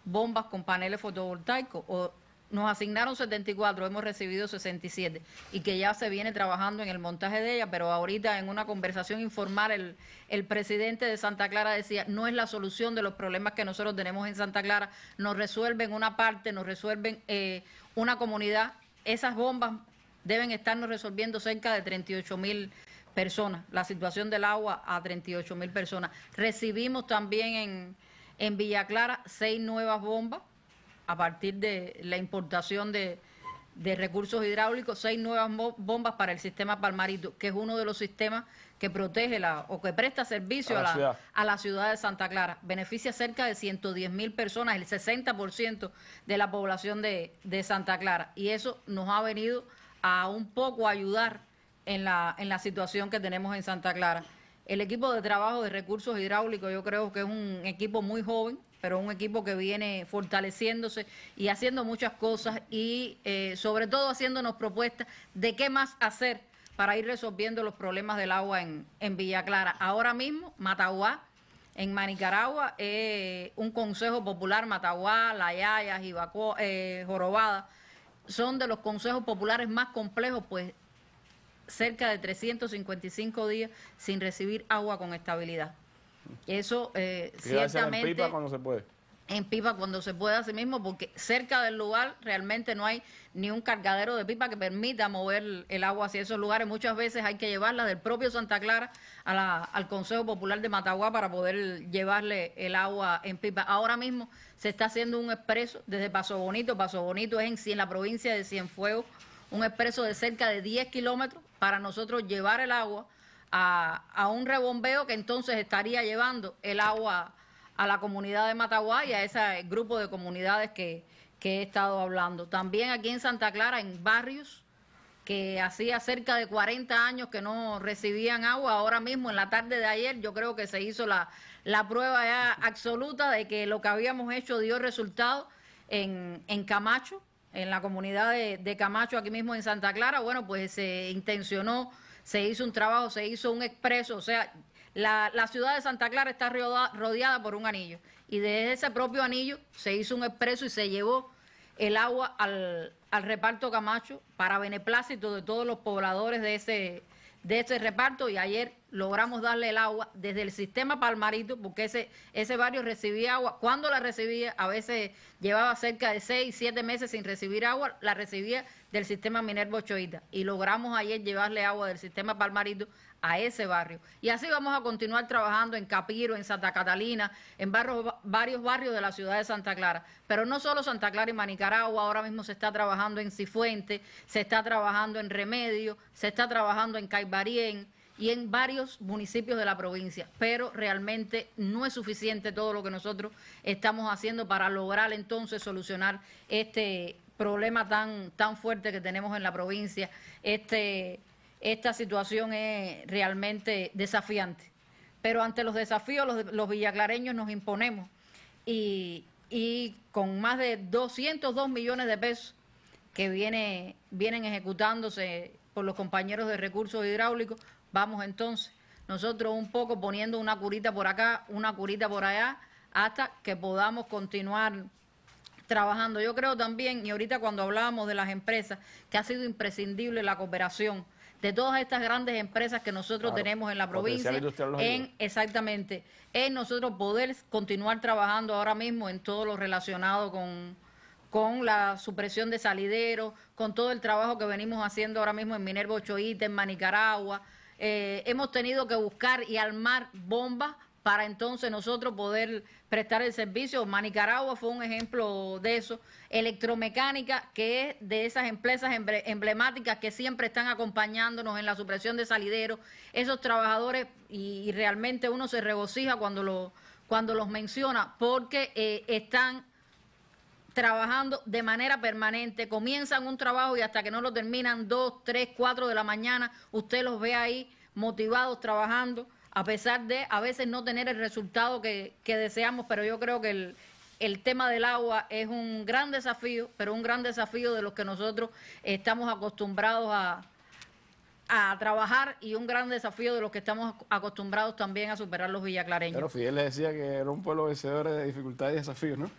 Speaker 3: bombas con paneles fotovoltaicos o nos asignaron 74, hemos recibido 67 y que ya se viene trabajando en el montaje de ella, pero ahorita en una conversación informal el, presidente de Santa Clara decía, no es la solución de los problemas que nosotros tenemos en Santa Clara, nos resuelven una parte, nos resuelven eh, una comunidad, esas bombas deben estarnos resolviendo cerca de 38 mil personas, la situación del agua a 38 mil personas. Recibimos también en Villa Clara seis nuevas bombas a partir de la importación de, recursos hidráulicos, seis nuevas bombas para el sistema Palmarito, que es uno de los sistemas que protege la, o que presta servicio a la, ciudad de Santa Clara. Beneficia cerca de 110 mil personas, el 60% de la población de, Santa Clara. Y eso nos ha venido a un poco ayudar en la, en la situación que tenemos en Santa Clara. El equipo de trabajo de recursos hidráulicos yo creo que es un equipo muy joven, pero un equipo que viene fortaleciéndose y haciendo muchas cosas y eh, sobre todo haciéndonos propuestas de qué más hacer para ir resolviendo los problemas del agua en, Villa Clara. Ahora mismo, Mataguá, en Manicaragua, eh, un consejo popular, Mataguá, La Yaya, eh, Jorobada, son de los consejos populares más complejos, pues cerca de 355 días sin recibir agua con estabilidad. Eso eh, ciertamente... En pipa cuando se puede. En pipa cuando se puede, así mismo, porque cerca del lugar realmente no hay ni un cargadero de pipa que permita mover el agua hacia esos lugares. Muchas veces hay que llevarla del propio Santa Clara al Consejo Popular de Matagua para poder llevarle el agua en pipa. Ahora mismo se está haciendo un expreso desde Paso Bonito. Paso Bonito es en, en la provincia de Cienfuegos, un expreso de cerca de 10 kilómetros para nosotros llevar el agua a, un rebombeo que entonces estaría llevando el agua a la comunidad de MATAGUAY y a ese grupo de comunidades que, he estado hablando. También aquí en Santa Clara, en barrios que hacía cerca de 40 años que no recibían agua, ahora mismo en la tarde de ayer yo creo que se hizo la, la prueba ya absoluta de que lo que habíamos hecho dio resultado en, en Camacho, en la comunidad de, Camacho, aquí mismo en Santa Clara. Bueno, pues se intencionó se hizo un trabajo, se hizo un expreso, o sea, la, ciudad de Santa Clara está rodeada, rodeada por un anillo y desde ese propio anillo se hizo un expreso y se llevó el agua al, al reparto Camacho para beneplácito de todos los pobladores de ese, de ese reparto y ayer logramos darle el agua desde el sistema Palmarito, porque ese, ese barrio recibía agua. Cuando la recibía, a veces llevaba cerca de seis, siete meses sin recibir agua, la recibía del sistema Minerva Ochoita. Y logramos ayer llevarle agua del sistema Palmarito a ese barrio. Y así vamos a continuar trabajando en Capiro, en Santa Catalina, en varios barrios de la ciudad de Santa Clara. Pero no solo Santa Clara y Manicaragua, ahora mismo se está trabajando en Cifuente, se está trabajando en Remedio, se está trabajando en Caibarien y en varios municipios de la provincia, pero realmente no es suficiente todo lo que nosotros estamos haciendo para lograr entonces solucionar este problema tan, tan fuerte que tenemos en la provincia. Este, esta situación es realmente desafiante, pero ante los desafíos los, villaclareños nos imponemos y, y con más de 202 millones de pesos que viene, vienen ejecutándose por los compañeros de recursos hidráulicos, Vamos entonces, nosotros un poco poniendo una curita por acá, una curita por allá, hasta que podamos continuar trabajando. Yo creo también, y ahorita cuando hablábamos de las empresas, que ha sido imprescindible la cooperación de todas estas grandes empresas que nosotros tenemos en la provincia, en exactamente, en nosotros poder continuar trabajando ahora mismo en todo lo relacionado con, con la supresión de salideros, con todo el trabajo que venimos haciendo ahora mismo en Minerva en Manicaragua, eh, hemos tenido que buscar y armar bombas para entonces nosotros poder prestar el servicio. Manicaragua fue un ejemplo de eso. Electromecánica, que es de esas empresas emblemáticas que siempre están acompañándonos en la supresión de salideros. Esos trabajadores, y, realmente uno se regocija cuando, lo, cuando los menciona, porque eh, están trabajando de manera permanente, comienzan un trabajo y hasta que no lo terminan, dos, tres, cuatro de la mañana, usted los ve ahí motivados trabajando, a pesar de a veces no tener el resultado que, deseamos, pero yo creo que el, tema del agua es un gran desafío, pero un gran desafío de los que nosotros estamos acostumbrados a, trabajar y un gran desafío de los que estamos acostumbrados también a superar los villaclareños. Pero Fidel
Speaker 1: le decía que era un pueblo vencedor de dificultades y desafíos, ¿no?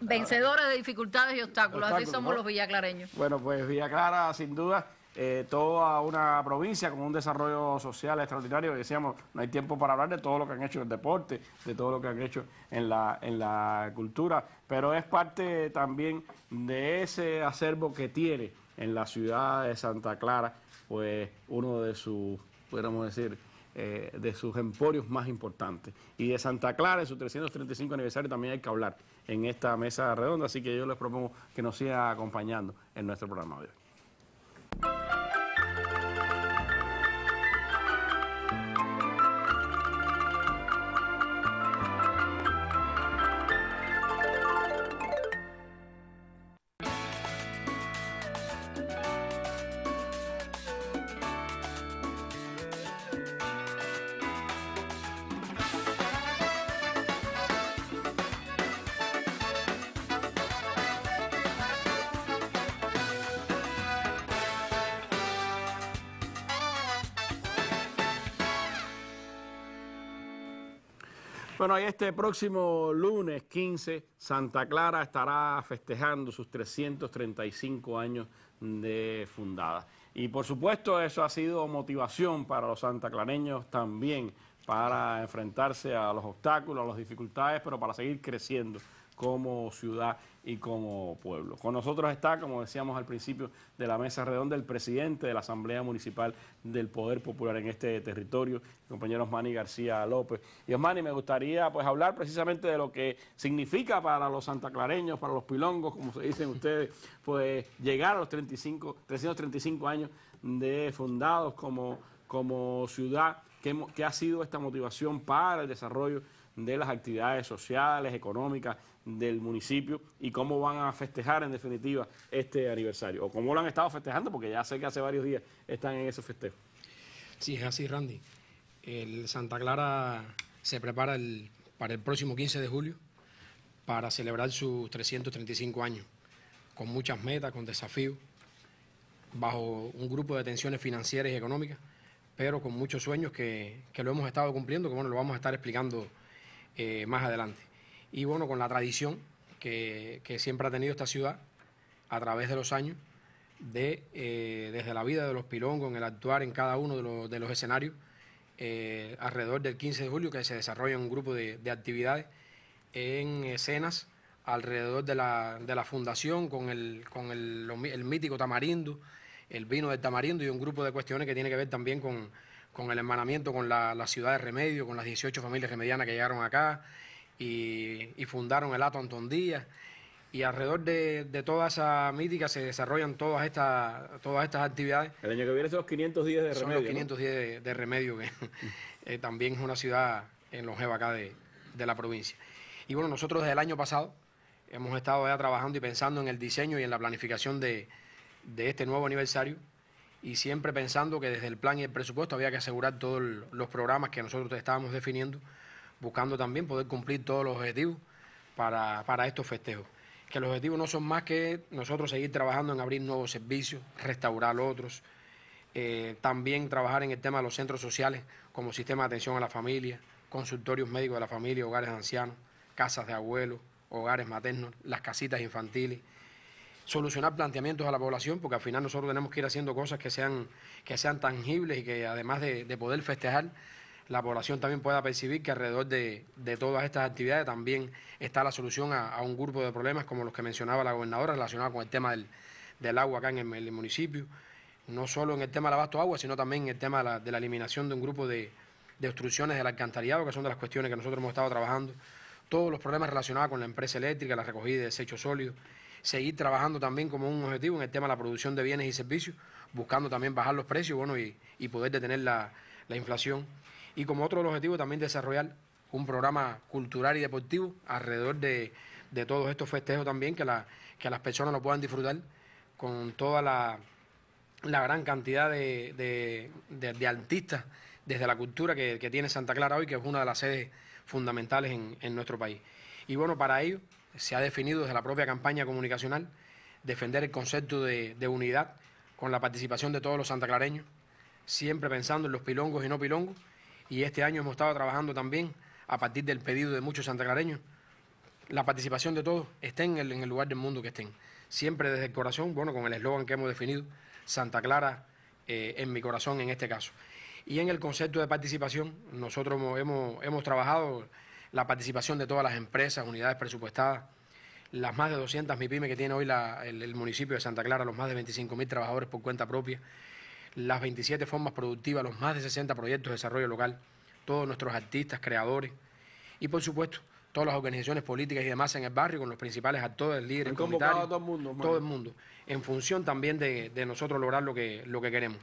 Speaker 3: Vencedores de dificultades y obstáculos, así somos los villaclareños.
Speaker 1: Bueno, pues Villaclara, sin duda, eh, toda una provincia con un desarrollo social extraordinario. Decíamos, no hay tiempo para hablar de todo lo que han hecho en el deporte, de todo lo que han hecho en la, en la cultura, pero es parte también de ese acervo que tiene en la ciudad de Santa Clara, pues uno de sus, podríamos decir, eh, de sus emporios más importantes. Y de Santa Clara, en su 335 aniversario, también hay que hablar en esta mesa redonda, así que yo les propongo que nos sigan acompañando en nuestro programa de hoy. este próximo lunes 15, Santa Clara estará festejando sus 335 años de fundada. Y por supuesto eso ha sido motivación para los santaclareños también, para enfrentarse a los obstáculos, a las dificultades, pero para seguir creciendo como ciudad y como pueblo. Con nosotros está, como decíamos al principio de la mesa redonda, el presidente de la Asamblea Municipal del Poder Popular en este territorio, el compañero Osmani García López. Y Osmani, me gustaría pues hablar precisamente de lo que significa para los santaclareños, para los pilongos, como se dicen ustedes, pues llegar a los 35, 335 años de fundados como, como ciudad, ¿Qué que ha sido esta motivación para el desarrollo de las actividades sociales, económicas del municipio y cómo van a festejar en definitiva este aniversario, o cómo lo han estado festejando,
Speaker 9: porque ya sé que hace varios días están en ese festejo. Sí, es así, Randy. El Santa Clara se prepara para el próximo 15 de julio para celebrar sus 335 años, con muchas metas, con desafíos, bajo un grupo de tensiones financieras y económicas, pero con muchos sueños que, lo hemos estado cumpliendo, que bueno, lo vamos a estar explicando eh, más adelante y bueno, con la tradición que, siempre ha tenido esta ciudad a través de los años, de, eh, desde la vida de los pilongos, en el actuar en cada uno de los, escenarios, eh, alrededor del 15 de julio, que se desarrolla un grupo de, actividades en escenas alrededor de la, de la fundación, con, el, con el, mítico tamarindo, el vino del tamarindo y un grupo de cuestiones que tiene que ver también con, el hermanamiento con la, la, ciudad de Remedio, con las 18 familias remedianas que llegaron acá, y, fundaron el Ato Díaz. Y alrededor de, de, toda esa mítica se desarrollan todas estas, todas estas actividades. El
Speaker 1: año que viene son los 510 de remedio. Son los
Speaker 9: 510 de, remedio, que eh, también es una ciudad en los acá de, de la provincia. Y bueno, nosotros desde el año pasado hemos estado ya trabajando y pensando en el diseño y en la planificación de, de este nuevo aniversario y siempre pensando que desde el plan y el presupuesto había que asegurar todos los programas que nosotros estábamos definiendo buscando también poder cumplir todos los objetivos para, estos festejos. Que los objetivos no son más que nosotros seguir trabajando en abrir nuevos servicios, restaurar otros, eh, también trabajar en el tema de los centros sociales como sistema de atención a la familia, consultorios médicos de la familia, hogares de ancianos, casas de abuelos, hogares maternos, las casitas infantiles solucionar planteamientos a la población, porque al final nosotros tenemos que ir haciendo cosas que sean, que sean tangibles y que además de, de poder festejar, la población también pueda percibir que alrededor de, todas estas actividades también está la solución a, un grupo de problemas como los que mencionaba la gobernadora relacionados con el tema del, agua acá en el, municipio, no solo en el tema del abasto agua, sino también en el tema de la, eliminación de un grupo de, de obstrucciones del alcantarillado, que son de las cuestiones que nosotros hemos estado trabajando, todos los problemas relacionados con la empresa eléctrica, la recogida de desechos sólidos, seguir trabajando también como un objetivo en el tema de la producción de bienes y servicios, buscando también bajar los precios bueno, y, poder detener la, la inflación y como otro objetivo también desarrollar un programa cultural y deportivo alrededor de, todos estos festejos también, que, que las personas lo puedan disfrutar con toda la, gran cantidad de, artistas desde la cultura que, tiene Santa Clara hoy, que es una de las sedes fundamentales en, nuestro país. Y bueno, para ello se ha definido desde la propia campaña comunicacional defender el concepto de, de, unidad con la participación de todos los santaclareños, siempre pensando en los pilongos y no pilongos, y este año hemos estado trabajando también a partir del pedido de muchos santaclareños. La participación de todos estén en el, lugar del mundo que estén. Siempre desde el corazón, bueno, con el eslogan que hemos definido, Santa Clara eh, en mi corazón en este caso. Y en el concepto de participación, nosotros hemos, hemos trabajado la participación de todas las empresas, unidades presupuestadas, las más de 200 MIPIME que tiene hoy el, el, municipio de Santa Clara, los más de 25.000 trabajadores por cuenta propia, las 27 formas productivas, los más de 60 proyectos de desarrollo local, todos nuestros artistas, creadores y por supuesto todas las organizaciones políticas y demás en el barrio con los principales actores, líderes, comunitarios, todo el mundo, todo el mundo, en función también de, nosotros lograr lo que, lo que queremos.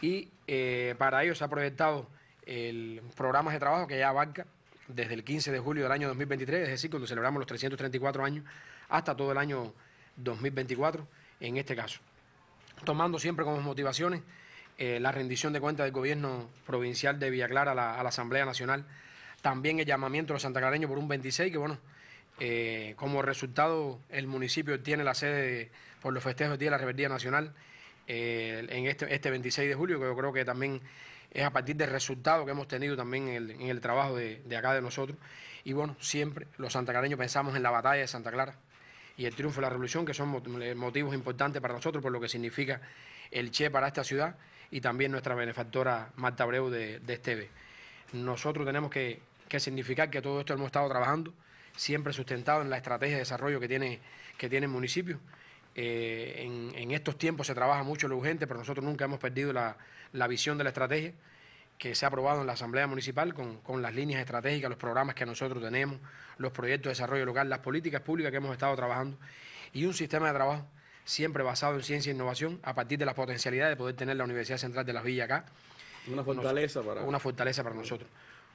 Speaker 9: Y eh, para ello se ha proyectado el programa de trabajo que ya abarca desde el 15 de julio del año 2023, es decir, cuando celebramos los 334 años, hasta todo el año 2024 en este caso tomando siempre como motivaciones eh, la rendición de cuentas del gobierno provincial de Villa Clara a la, Asamblea Nacional, también el llamamiento de los santaclareños por un 26, que bueno, eh, como resultado el municipio tiene la sede por los festejos del Día de la Rebeldía Nacional eh, en este, este 26 de julio, que yo creo que también es a partir del resultado que hemos tenido también en el, trabajo de, de acá de nosotros. Y bueno, siempre los santacareños pensamos en la batalla de Santa Clara, y el triunfo de la revolución, que son eh, motivos importantes para nosotros por lo que significa el Che para esta ciudad y también nuestra benefactora Marta Abreu de, Esteve. Nosotros tenemos que, significar que todo esto hemos estado trabajando, siempre sustentado en la estrategia de desarrollo que tiene, que tiene el municipio. Eh, en, estos tiempos se trabaja mucho lo urgente, pero nosotros nunca hemos perdido la visión de la estrategia que se ha aprobado en la Asamblea Municipal con, las líneas estratégicas, los programas que nosotros tenemos, los proyectos de desarrollo local, las políticas públicas que hemos estado trabajando y un sistema de trabajo siempre basado en ciencia e innovación a partir de la potencialidad de poder tener la Universidad Central de las Villas acá. Una fortaleza para... Una fortaleza para nosotros.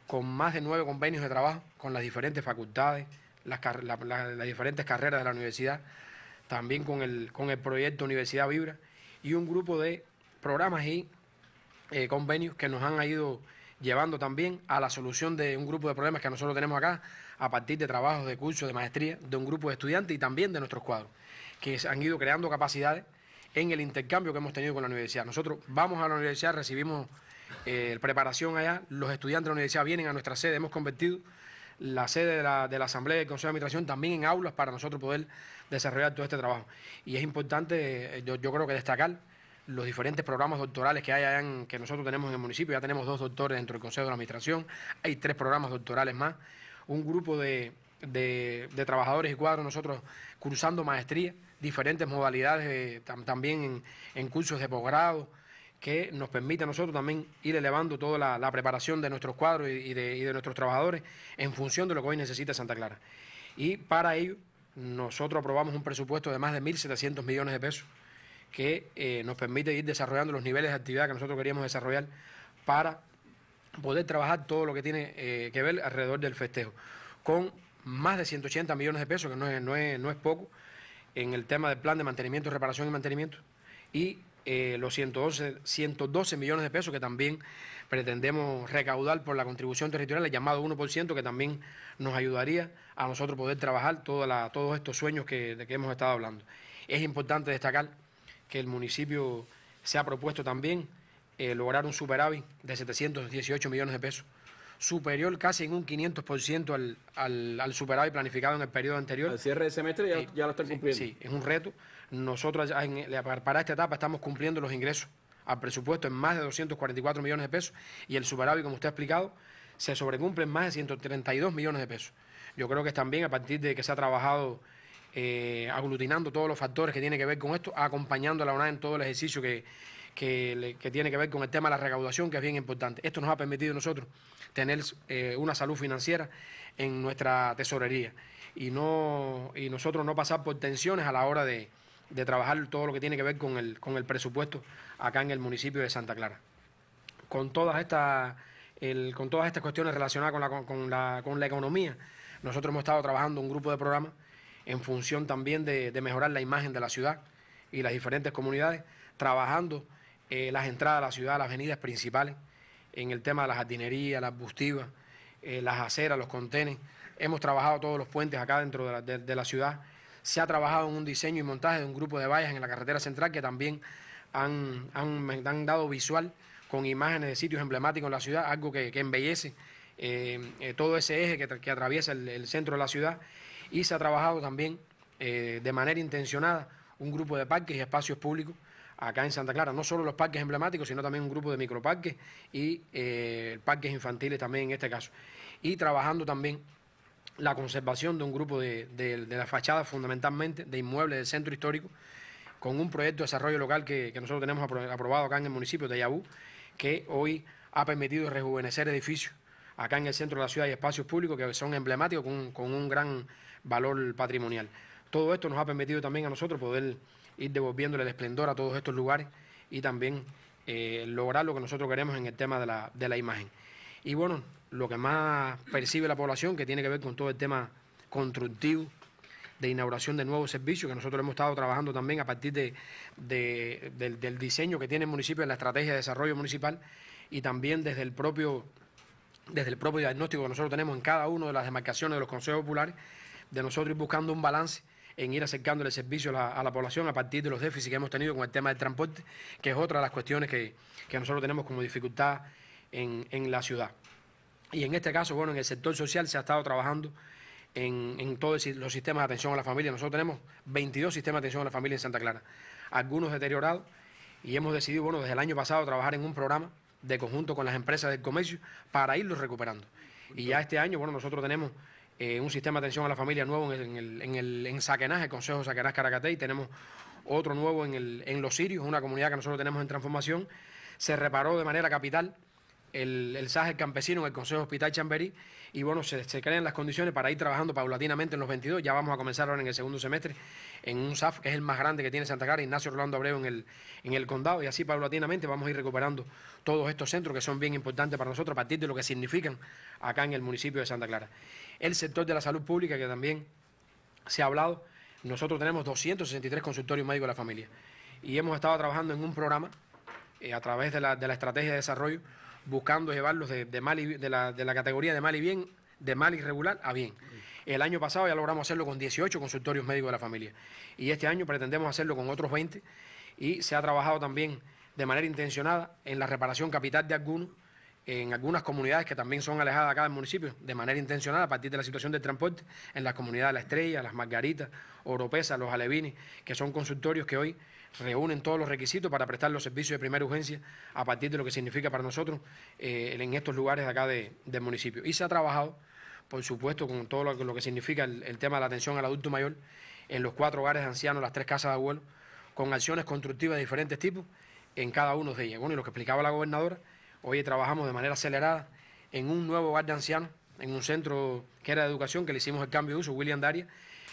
Speaker 9: Con más de nueve convenios de trabajo, con las diferentes facultades, las, las diferentes carreras de la universidad, también con el, con el proyecto Universidad Vibra y un grupo de programas y eh, convenios que nos han ido llevando también a la solución de un grupo de problemas que nosotros tenemos acá a partir de trabajos, de cursos, de maestría, de un grupo de estudiantes y también de nuestros cuadros, que han ido creando capacidades en el intercambio que hemos tenido con la universidad. Nosotros vamos a la universidad, recibimos eh, preparación allá, los estudiantes de la universidad vienen a nuestra sede, hemos convertido la sede de la, Asamblea del Consejo de Administración también en aulas para nosotros poder desarrollar todo este trabajo. Y es importante, eh, yo creo que destacar los diferentes programas doctorales que hay que nosotros tenemos en el municipio. Ya tenemos dos doctores dentro del Consejo de la Administración, hay tres programas doctorales más, un grupo de, trabajadores y cuadros nosotros cursando maestría, diferentes modalidades también en, cursos de posgrado que nos permite a nosotros también ir elevando toda la, preparación de nuestros cuadros y de nuestros trabajadores en función de lo que hoy necesita Santa Clara. Y para ello, nosotros aprobamos un presupuesto de más de 1.700 millones de pesos que eh, nos permite ir desarrollando los niveles de actividad que nosotros queríamos desarrollar para poder trabajar todo lo que tiene eh, que ver alrededor del festejo. Con más de 180 millones de pesos, que no es, no es, poco, en el tema del plan de mantenimiento, reparación y mantenimiento, y eh, los 112, 112 millones de pesos que también pretendemos recaudar por la contribución territorial, el llamado 1%, que también nos ayudaría a nosotros poder trabajar la, todos estos sueños que, de que hemos estado hablando. Es importante destacar que el municipio se ha propuesto también eh, lograr un superávit de 718 millones de pesos, superior casi en un 500% al, al, al, superávit planificado en el periodo anterior. Al cierre de semestre ya, lo están cumpliendo. Sí, es un reto. Nosotros para esta etapa estamos cumpliendo los ingresos al presupuesto en más de 244 millones de pesos y el superávit, como usted ha explicado, se sobrecumple en más de 132 millones de pesos. Yo creo que también a partir de que se ha trabajado eh, aglutinando todos los factores que tienen que ver con esto, acompañando a la ONU en todo el ejercicio que, que, tiene que ver con el tema de la recaudación, que es bien importante. Esto nos ha permitido nosotros tener eh, una salud financiera en nuestra tesorería y, no, y nosotros no pasar por tensiones a la hora de, trabajar todo lo que tiene que ver con el, con el presupuesto acá en el municipio de Santa Clara. Con todas estas, con todas estas cuestiones relacionadas con la, con la economía, nosotros hemos estado trabajando un grupo de programas en función también de, mejorar la imagen de la ciudad y las diferentes comunidades, trabajando eh, las entradas a la ciudad, las avenidas principales, en el tema de la jardinería, las bustivas, eh, las aceras, los contenes. Hemos trabajado todos los puentes acá dentro de la, ciudad. Se ha trabajado en un diseño y montaje de un grupo de vallas en la carretera central que también han, han, dado visual con imágenes de sitios emblemáticos en la ciudad, algo que, embellece eh, todo ese eje que, atraviesa el centro de la ciudad y se ha trabajado también eh, de manera intencionada un grupo de parques y espacios públicos acá en Santa Clara, no solo los parques emblemáticos, sino también un grupo de microparques y eh, parques infantiles también en este caso. Y trabajando también la conservación de un grupo de, de, de las fachadas fundamentalmente de inmuebles del centro histórico, con un proyecto de desarrollo local que, nosotros tenemos aprobado acá en el municipio de Ayabú, que hoy ha permitido rejuvenecer edificios acá en el centro de la ciudad y espacios públicos que son emblemáticos con, con un gran valor patrimonial. Todo esto nos ha permitido también a nosotros poder ir devolviéndole el esplendor a todos estos lugares y también eh, lograr lo que nosotros queremos en el tema de la, imagen. Y bueno, lo que más percibe la población, que tiene que ver con todo el tema constructivo, de inauguración de nuevos servicios, que nosotros hemos estado trabajando también a partir de, del, diseño que tiene el municipio en la estrategia de desarrollo municipal y también desde el propio desde el propio diagnóstico que nosotros tenemos en cada una de las demarcaciones de los consejos populares, de nosotros ir buscando un balance en ir acercándole servicio a la, población a partir de los déficits que hemos tenido con el tema del transporte, que es otra de las cuestiones que, que nosotros tenemos como dificultad en, la ciudad. Y en este caso, bueno, en el sector social se ha estado trabajando en, en todos los sistemas de atención a la familia. Nosotros tenemos 22 sistemas de atención a la familia en Santa Clara, algunos deteriorados, y hemos decidido, bueno, desde el año pasado trabajar en un programa de conjunto con las empresas del comercio para irlos recuperando. Y ya este año, bueno, nosotros tenemos eh, un sistema de atención a la familia nuevo en, el, en, el, en, el, en Saquenaz, el Consejo Caracatey, tenemos otro nuevo en, el, en Los Sirios, una comunidad que nosotros tenemos en transformación, se reparó de manera capital el, el SAGE campesino en el Consejo Hospital Chamberí y bueno, se, crean las condiciones para ir trabajando paulatinamente en los 22. Ya vamos a comenzar ahora en el segundo semestre en un SAF que es el más grande que tiene Santa Clara, Ignacio Orlando Abreu en el, en el condado y así paulatinamente vamos a ir recuperando todos estos centros que son bien importantes para nosotros a partir de lo que significan acá en el municipio de Santa Clara. El sector de la salud pública que también se ha hablado, nosotros tenemos 263 consultorios médicos de la familia y hemos estado trabajando en un programa eh, a través de la, de la estrategia de desarrollo buscando llevarlos de, mal de, la, categoría de mal y bien, de mal regular a bien. El año pasado ya logramos hacerlo con 18 consultorios médicos de la familia y este año pretendemos hacerlo con otros 20 y se ha trabajado también de manera intencionada en la reparación capital de algunos, en algunas comunidades que también son alejadas acá del municipio, de manera intencionada a partir de la situación del transporte, en las comunidades La Estrella, Las Margaritas, Oropesa, Los Alevines, que son consultorios que hoy reúnen todos los requisitos para prestar los servicios de primera urgencia a partir de lo que significa para nosotros eh, en estos lugares de acá del municipio. Y se ha trabajado, por supuesto, con todo lo, que significa el, tema de la atención al adulto mayor en los cuatro hogares de ancianos, las tres casas de abuelo, con acciones constructivas de diferentes tipos en cada uno de ellas. Bueno, y lo que explicaba la gobernadora, hoy trabajamos de manera acelerada en un nuevo hogar de ancianos, en un centro que era de educación, que le hicimos el cambio de uso, William Daria,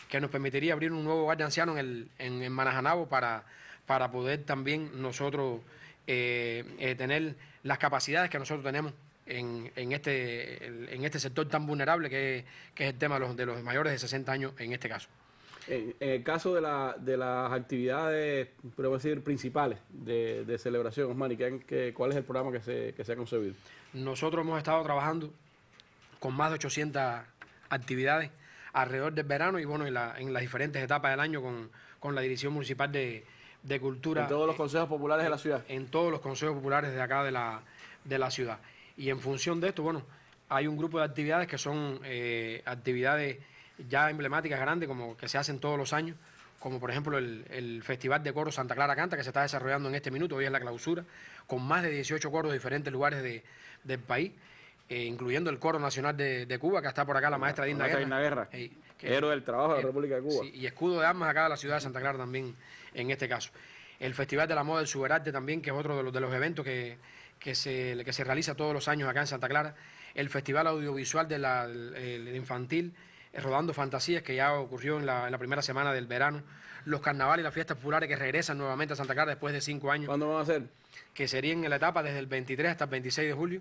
Speaker 9: que nos permitiría abrir un nuevo hogar de ancianos el, en, en Manajanabo para para poder también nosotros eh, eh, tener las capacidades que nosotros tenemos en, este, en este sector tan vulnerable que, es el tema de los, mayores de 60 años en este caso.
Speaker 1: En, el caso de, las actividades, podemos decir, principales de,
Speaker 9: celebración, Osmani, ¿cuál es el programa que se, ha concebido? Nosotros hemos estado trabajando con más de 800 actividades alrededor del verano y bueno, en, las diferentes etapas del año con la Dirección Municipal de, de Cultura. En todos los consejos populares de la ciudad. En todos los consejos populares de acá de la, de la ciudad. Y en función de esto, bueno, hay un grupo de actividades que son eh, actividades ya emblemáticas grandes, como que se hacen todos los años, como por ejemplo el, Festival de Coro Santa Clara Canta, que se está desarrollando en este minuto, hoy es la clausura, con más de 18 coros de diferentes lugares del país. Eh, incluyendo el Coro Nacional de, Cuba, que está por acá la maestra Dina Guerra. Guerra.
Speaker 1: Héroe del trabajo de la eh, República de
Speaker 9: Cuba. y escudo de armas acá de la ciudad de Santa Clara también en este caso. El Festival de la Moda del Superarte también, que es otro de los, de los eventos que, que, se, realiza todos los años acá en Santa Clara. El Festival Audiovisual de la, Infantil, eh, Rodando Fantasías, que ya ocurrió en la, en la, primera semana del verano. Los carnavales y las fiestas populares que regresan nuevamente a Santa Clara después de cinco años. ¿Cuándo van a ser? Que serían en la etapa desde el 23 hasta el 26 de julio.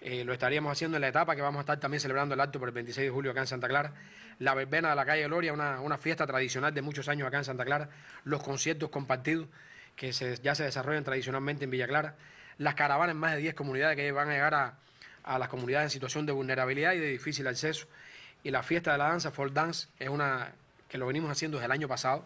Speaker 9: Eh, lo estaríamos haciendo en la etapa que vamos a estar también celebrando el acto por el 26 de julio acá en Santa Clara. La verbena de la calle Gloria, una, fiesta tradicional de muchos años acá en Santa Clara. Los conciertos compartidos que ya se desarrollan tradicionalmente en Villa Clara. Las caravanas en más de 10 comunidades que van a llegar a, a las comunidades en situación de vulnerabilidad y de difícil acceso. Y la fiesta de la danza, Fall Dance, es una que lo venimos haciendo desde el año pasado,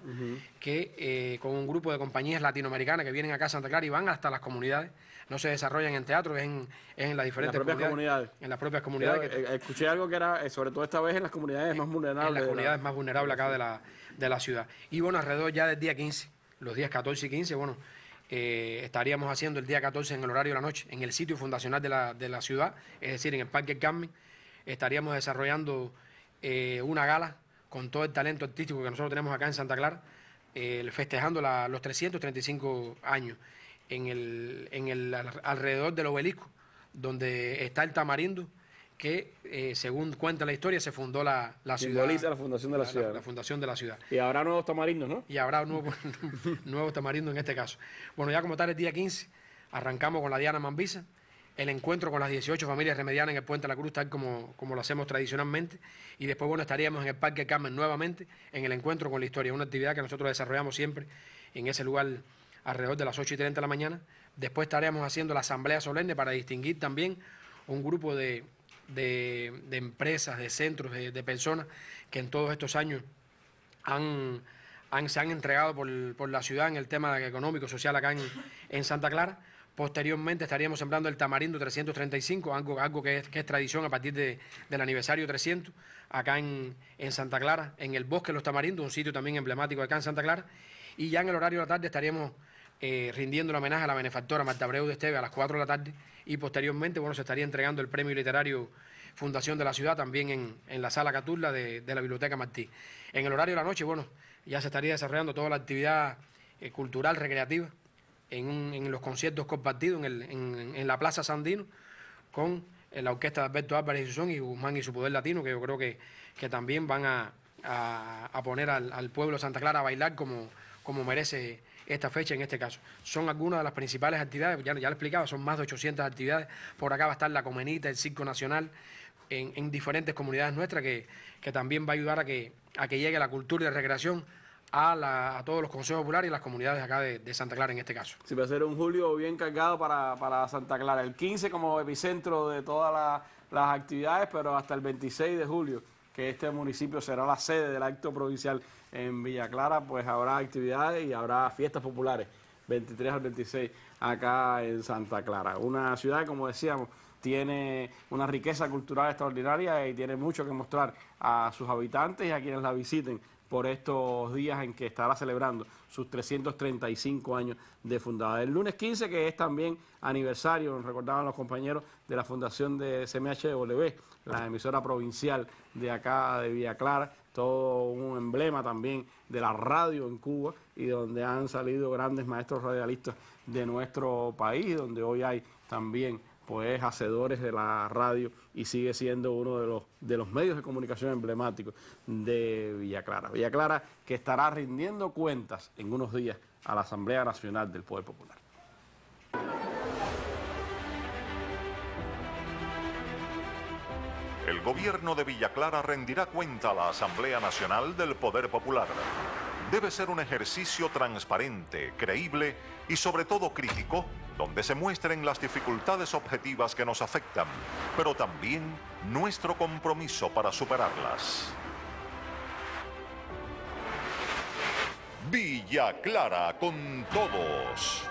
Speaker 9: que eh, con un grupo de compañías latinoamericanas que vienen acá a Santa Clara y van hasta las comunidades no se desarrollan en teatro, es en, las diferentes comunidades, En las propias comunidades. Eh, escuché algo que era, eh, sobre todo esta vez, en las comunidades más vulnerables. En las comunidades más vulnerables acá de la, de la ciudad. Y bueno, alrededor ya del día 15, los días 14 y 15, bueno, eh, estaríamos haciendo el día 14 en el horario de la noche, en el sitio fundacional de la, ciudad, es decir, en el Parque Carmen, estaríamos desarrollando una gala con todo el talento artístico que nosotros tenemos acá en Santa Clara, festejando la, los 335 años en el, en el alrededor del obelisco, donde está el tamarindo, que eh, según cuenta la historia se fundó la, ciudad. la fundación de la, ciudad. Y habrá nuevos tamarindos, ¿no? Y habrá nuevos, nuevo tamarindos en este caso. Bueno, ya como tal, el día 15 arrancamos con la Diana Mambisa, el encuentro con las 18 familias remedianas en el Puente de la Cruz, tal como, como lo hacemos tradicionalmente. Y después, bueno, estaríamos en el Parque Carmen nuevamente, en el encuentro con la historia, una actividad que nosotros desarrollamos siempre en ese lugar alrededor de las 8 y 30 de la mañana. Después estaremos haciendo la asamblea solemne para distinguir también un grupo de, empresas, de centros, de, personas que en todos estos años han, han se han entregado por, la ciudad en el tema económico, social acá en, Santa Clara. Posteriormente estaríamos sembrando el tamarindo 335, algo, algo que, es, que es tradición a partir del aniversario 300, acá en, en, Santa Clara, en el Bosque de los Tamarindos, un sitio también emblemático acá en Santa Clara. Y ya en el horario de la tarde estaríamos eh, rindiendo la homenaje a la benefactora Marta Abreu de Esteve a las 4 de la tarde y posteriormente bueno, se estaría entregando el premio literario Fundación de la Ciudad también en, la sala Caturla de, la Biblioteca Martí. En el horario de la noche, bueno, ya se estaría desarrollando toda la actividad eh, cultural, recreativa, en, los conciertos compartidos en, la Plaza Sandino con eh, la orquesta de Alberto Álvarez y Susón y Guzmán y su Poder Latino, que yo creo que, que también van a, poner al, pueblo de Santa Clara a bailar como, como merece esta fecha en este caso. Son algunas de las principales actividades, ya, ya lo explicaba, son más de 800 actividades. Por acá va a estar la Comenita, el Circo Nacional, en, diferentes comunidades nuestras, que, que, también va a ayudar a que, a que llegue la cultura y la recreación a, la, a, todos los consejos populares y las comunidades acá de, Santa Clara en este caso. Sí, va a ser
Speaker 1: un julio bien cargado para, Santa Clara, el 15 como epicentro de todas las actividades, pero hasta el 26 de julio, que este municipio será la sede del acto provincial en Villa Clara, pues habrá actividades y habrá fiestas populares, 23 al 26, acá en Santa Clara. Una ciudad como decíamos, tiene una riqueza cultural extraordinaria y tiene mucho que mostrar a sus habitantes y a quienes la visiten por estos días en que estará celebrando sus 335 años de fundada. El lunes 15, que es también aniversario, recordaban los compañeros de la fundación de CMHW, la emisora provincial de acá de Villa Clara, todo un emblema también de la radio en Cuba y donde han salido grandes maestros radialistas de nuestro país, donde hoy hay también pues hacedores de la radio y sigue siendo uno de los, de los medios de comunicación emblemáticos de Villa Clara. Villa Clara que estará rindiendo cuentas en unos días a la Asamblea Nacional del Poder Popular.
Speaker 8: el gobierno de Villa Clara rendirá cuenta a la Asamblea Nacional del Poder Popular. Debe ser un ejercicio transparente, creíble y sobre todo crítico, donde se muestren las dificultades objetivas que nos afectan, pero también nuestro compromiso para superarlas. Villa Clara con todos.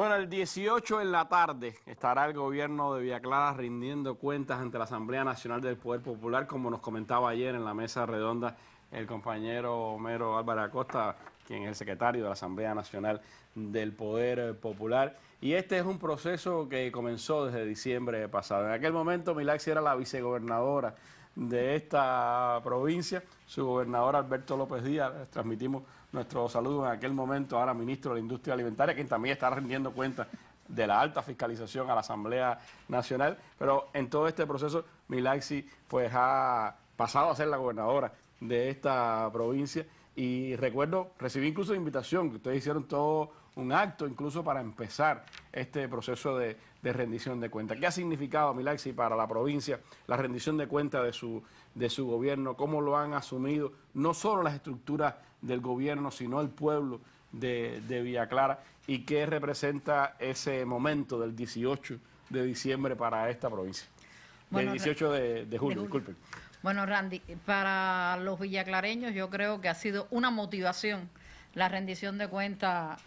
Speaker 8: Bueno, el 18
Speaker 1: en la tarde estará el gobierno de Villa rindiendo cuentas ante la Asamblea Nacional del Poder Popular, como nos comentaba ayer en la mesa redonda el compañero Homero Álvarez Acosta, quien es el secretario de la Asamblea Nacional del Poder eh, Popular. Y este es un proceso que comenzó desde diciembre pasado. En aquel momento Milaxi era la vicegobernadora de esta provincia, su gobernador Alberto López Díaz, transmitimos nuestro saludo en aquel momento, ahora ministro de la Industria Alimentaria, quien también está rendiendo cuenta de la alta fiscalización a la Asamblea Nacional. Pero en todo este proceso, Milaxi pues ha pasado a ser la gobernadora de esta provincia. Y recuerdo, recibí incluso invitación, que ustedes hicieron todo un acto incluso para empezar este proceso de, rendición de cuentas. ¿Qué ha significado, Milaxi, para la provincia la rendición de cuentas de su, de su gobierno? ¿Cómo lo han asumido no solo las estructuras del gobierno, sino el pueblo de, Villa Clara y qué representa ese momento del 18 de diciembre para esta provincia. El 18 de, julio,
Speaker 3: Bueno, Randy, para los villaclareños yo creo que ha sido una motivación la rendición de cuentas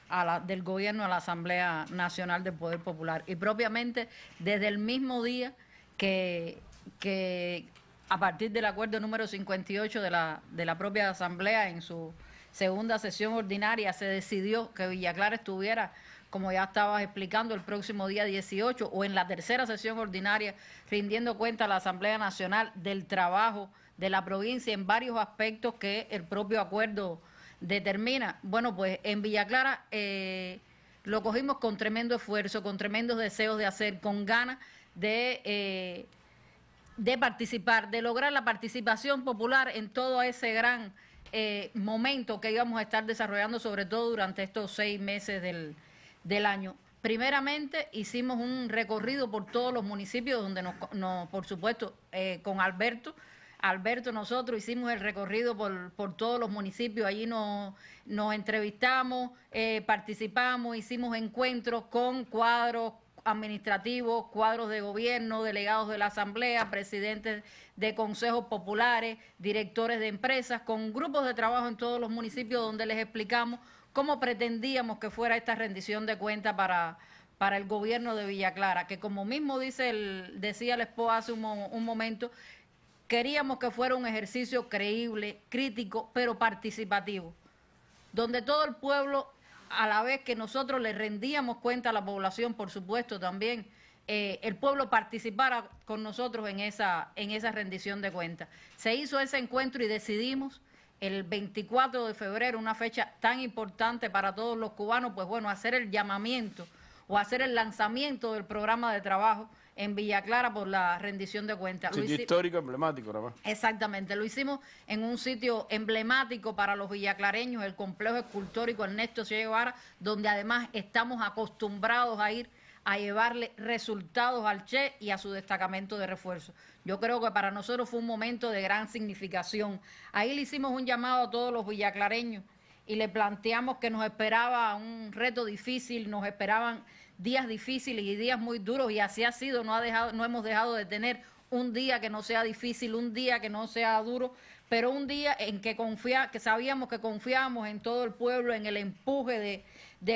Speaker 3: del gobierno a la Asamblea Nacional del Poder Popular y propiamente desde el mismo día que, que a partir del acuerdo número 58 de la, de la propia Asamblea en su segunda sesión ordinaria se decidió que Villa Clara estuviera, como ya estabas explicando, el próximo día 18 o en la tercera sesión ordinaria, rindiendo cuenta a la Asamblea Nacional del trabajo de la provincia en varios aspectos que el propio acuerdo determina. Bueno, pues en Villa Clara eh, lo cogimos con tremendo esfuerzo, con tremendos deseos de hacer, con ganas de... Eh, de participar, de lograr la participación popular en todo ese gran eh, momento que íbamos a estar desarrollando, sobre todo durante estos seis meses del, del año. Primeramente hicimos un recorrido por todos los municipios donde nos, por supuesto, eh, con Alberto. Alberto, nosotros hicimos el recorrido por, por todos los municipios, allí nos, nos entrevistamos, eh, participamos, hicimos encuentros con cuadros, administrativos, cuadros de gobierno, delegados de la Asamblea, presidentes de consejos populares, directores de empresas, con grupos de trabajo en todos los municipios donde les explicamos cómo pretendíamos que fuera esta rendición de cuentas para, para el gobierno de Villa Clara, que como mismo dice el, decía el expo hace un momento, queríamos que fuera un ejercicio creíble, crítico, pero participativo, donde todo el pueblo a la vez que nosotros le rendíamos cuenta a la población, por supuesto, también. Eh, el pueblo participara con nosotros en esa, en esa rendición de cuentas. Se hizo ese encuentro y decidimos el 24 de febrero, una fecha tan importante para todos los cubanos, pues bueno, hacer el llamamiento o hacer el lanzamiento del programa de trabajo en Villa Clara por la rendición de cuentas. Sitio histórico
Speaker 1: emblemático, ¿verdad?
Speaker 3: Exactamente, lo hicimos en un sitio emblemático para los villaclareños, el complejo escultórico Ernesto Che Guevara, donde además estamos acostumbrados a ir a llevarle resultados al Che y a su destacamento de refuerzo. Yo creo que para nosotros fue un momento de gran significación. Ahí le hicimos un llamado a todos los villaclareños y le planteamos que nos esperaba un reto difícil, nos esperaban días difíciles y días muy duros y así ha sido, no, ha dejado, no hemos dejado de tener un día que no sea difícil, un día que no sea duro, pero un día en que que sabíamos que confiábamos en todo el pueblo, en el empuje de,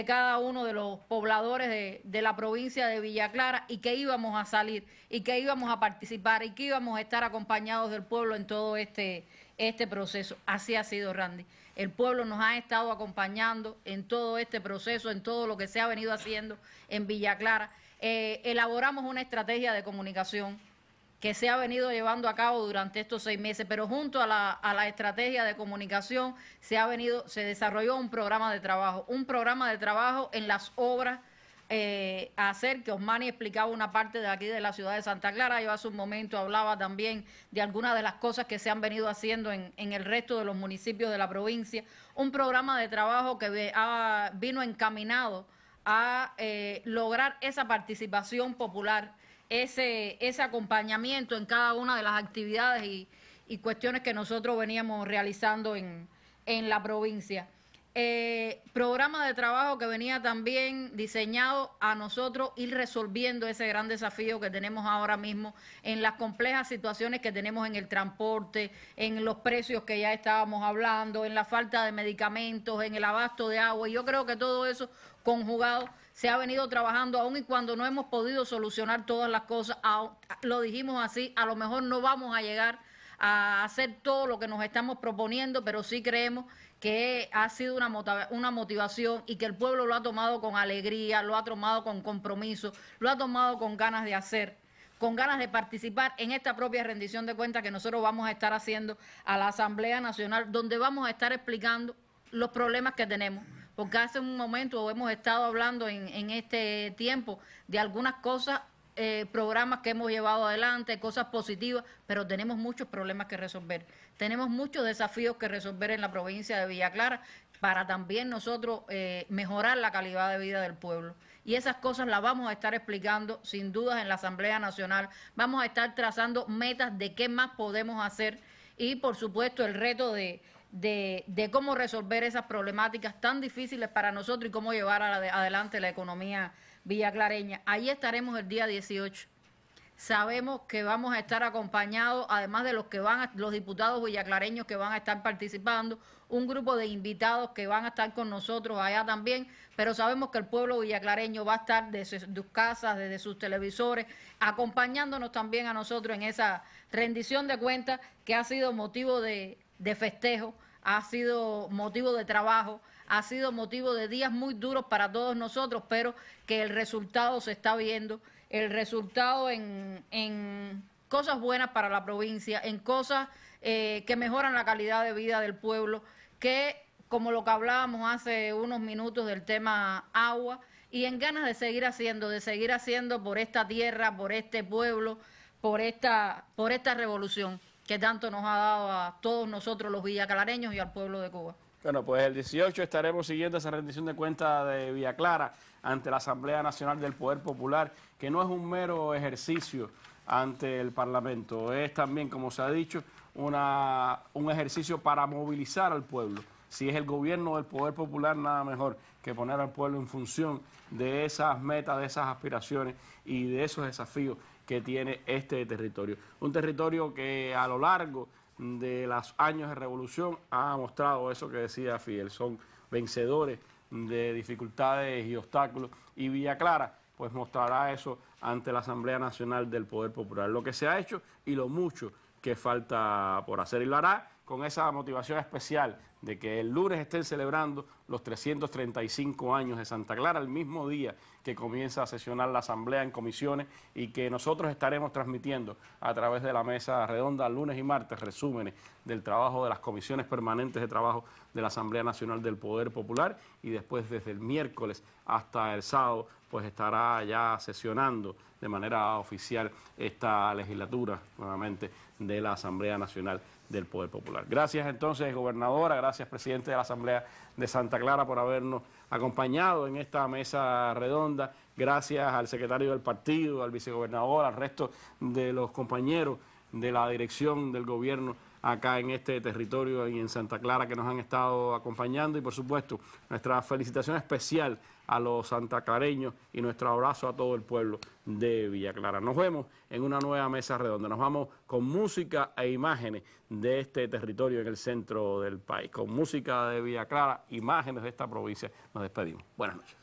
Speaker 3: cada uno de los pobladores de, de, la provincia de Villa Clara y que íbamos a salir y que íbamos a participar y que íbamos a estar acompañados del pueblo en todo este, este proceso. Así ha sido, Randy. El pueblo nos ha estado acompañando en todo este proceso, en todo lo que se ha venido haciendo en Villa Clara. Eh, elaboramos una estrategia de comunicación que se ha venido llevando a cabo durante estos seis meses, pero junto a la, a la estrategia de comunicación se ha venido, se desarrolló un programa de trabajo, un programa de trabajo en las obras eh, hacer, que Osmani explicaba una parte de aquí de la ciudad de Santa Clara, yo hace un momento hablaba también de algunas de las cosas que se han venido haciendo en, en el resto de los municipios de la provincia, un programa de trabajo que vino encaminado a eh, lograr esa participación popular, ese, ese acompañamiento en cada una de las actividades y, y cuestiones que nosotros veníamos realizando en, en la provincia eh, programa de trabajo que venía también diseñado a nosotros ir resolviendo ese gran desafío que tenemos ahora mismo en las complejas situaciones que tenemos en el transporte, en los precios que ya estábamos hablando, en la falta de medicamentos, en el abasto de agua. Y yo creo que todo eso conjugado se ha venido trabajando aún y cuando no hemos podido solucionar todas las cosas, lo dijimos así, a lo mejor no vamos a llegar a hacer todo lo que nos estamos proponiendo, pero sí creemos que ha sido una, una motivación y que el pueblo lo ha tomado con alegría, lo ha tomado con compromiso, lo ha tomado con ganas de hacer con ganas de participar en esta propia rendición de cuentas que nosotros vamos a estar haciendo a la Asamblea Nacional, donde vamos a estar explicando los problemas que tenemos. Porque hace un momento hemos estado hablando en, en este tiempo de algunas cosas eh, programas que hemos llevado adelante, cosas positivas, pero tenemos muchos problemas que resolver. Tenemos muchos desafíos que resolver en la provincia de Villa Clara para también nosotros eh, mejorar la calidad de vida del pueblo. Y esas cosas las vamos a estar explicando sin dudas en la Asamblea Nacional. Vamos a estar trazando metas de qué más podemos hacer y por supuesto el reto de, de, cómo resolver esas problemáticas tan difíciles para nosotros y cómo llevar adelante la economía Villaclareña. Ahí estaremos el día 18. Sabemos que vamos a estar acompañados, además de los que van, los diputados villaclareños que van a estar participando, un grupo de invitados que van a estar con nosotros allá también, pero sabemos que el pueblo villaclareño va a estar desde sus casas, desde sus televisores, acompañándonos también a nosotros en esa rendición de cuentas que ha sido motivo de, de festejo, ha sido motivo de trabajo, ha sido motivo de días muy duros para todos nosotros, pero que el resultado se está viendo, el resultado en, cosas buenas para la provincia, en cosas eh, que mejoran la calidad de vida del pueblo, que como lo que hablábamos hace unos minutos del tema agua, y en ganas de seguir haciendo, de seguir haciendo por esta tierra, por este pueblo, por esta, por esta revolución que tanto nos ha dado a todos nosotros los villacalareños y al pueblo de Cuba.
Speaker 1: Bueno, pues el 18 estaremos siguiendo esa rendición de cuentas de Villa Clara ante la Asamblea Nacional del Poder Popular, que no es un mero ejercicio ante el Parlamento, es también, como se ha dicho, una, un ejercicio para movilizar al pueblo. Si es el gobierno del Poder Popular, nada mejor que poner al pueblo en función de esas metas, de esas aspiraciones y de esos desafíos que tiene este territorio. Un territorio que a lo largo de los años de revolución ha mostrado eso que decía Fidel, son vencedores de dificultades y obstáculos y Villa Clara pues mostrará eso ante la Asamblea Nacional del Poder Popular, lo que se ha hecho y lo mucho que falta por hacer y lo hará con esa motivación especial de que el lunes estén celebrando los 335 años de Santa Clara, el mismo día que comienza a sesionar la Asamblea en comisiones y que nosotros estaremos transmitiendo a través de la mesa redonda lunes y martes resúmenes del trabajo de las comisiones permanentes de trabajo de la Asamblea Nacional del Poder Popular y después desde el miércoles hasta el sábado pues estará ya sesionando de manera oficial esta legislatura nuevamente de la Asamblea Nacional Poder Popular. Gracias entonces, gobernadora, gracias, presidente de la Asamblea de Santa Clara, por habernos acompañado en esta mesa redonda. Gracias al secretario del partido, al vicegobernador, al resto de los compañeros de la dirección del gobierno acá en este territorio y en Santa Clara que nos han estado acompañando y por supuesto nuestra felicitación especial a los santaclareños y nuestro abrazo a todo el pueblo de Villa Clara. Nos vemos en una nueva mesa redonda. Nos vamos con música e imágenes de este territorio en el centro del país. Con música de Villa Clara, imágenes de esta provincia. Nos despedimos. Buenas noches.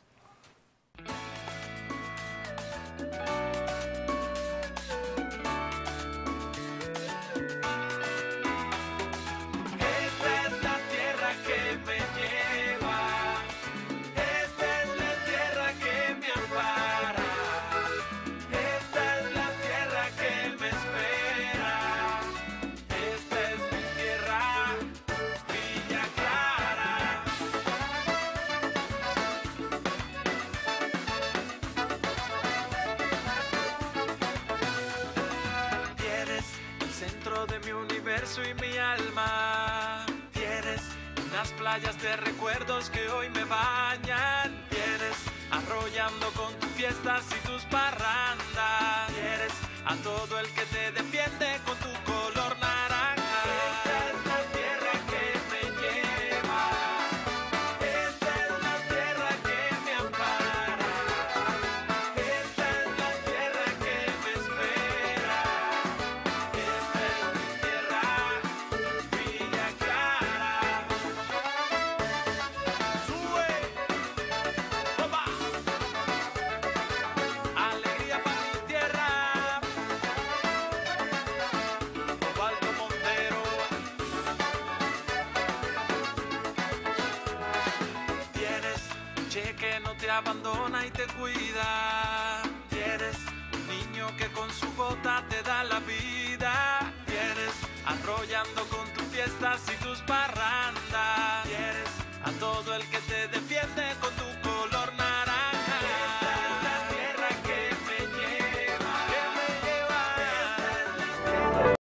Speaker 5: playas de recuerdos que hoy me bañan. Vienes arrollando con tus fiestas y tus parrandas. Quieres a todo el que te defiende se defiende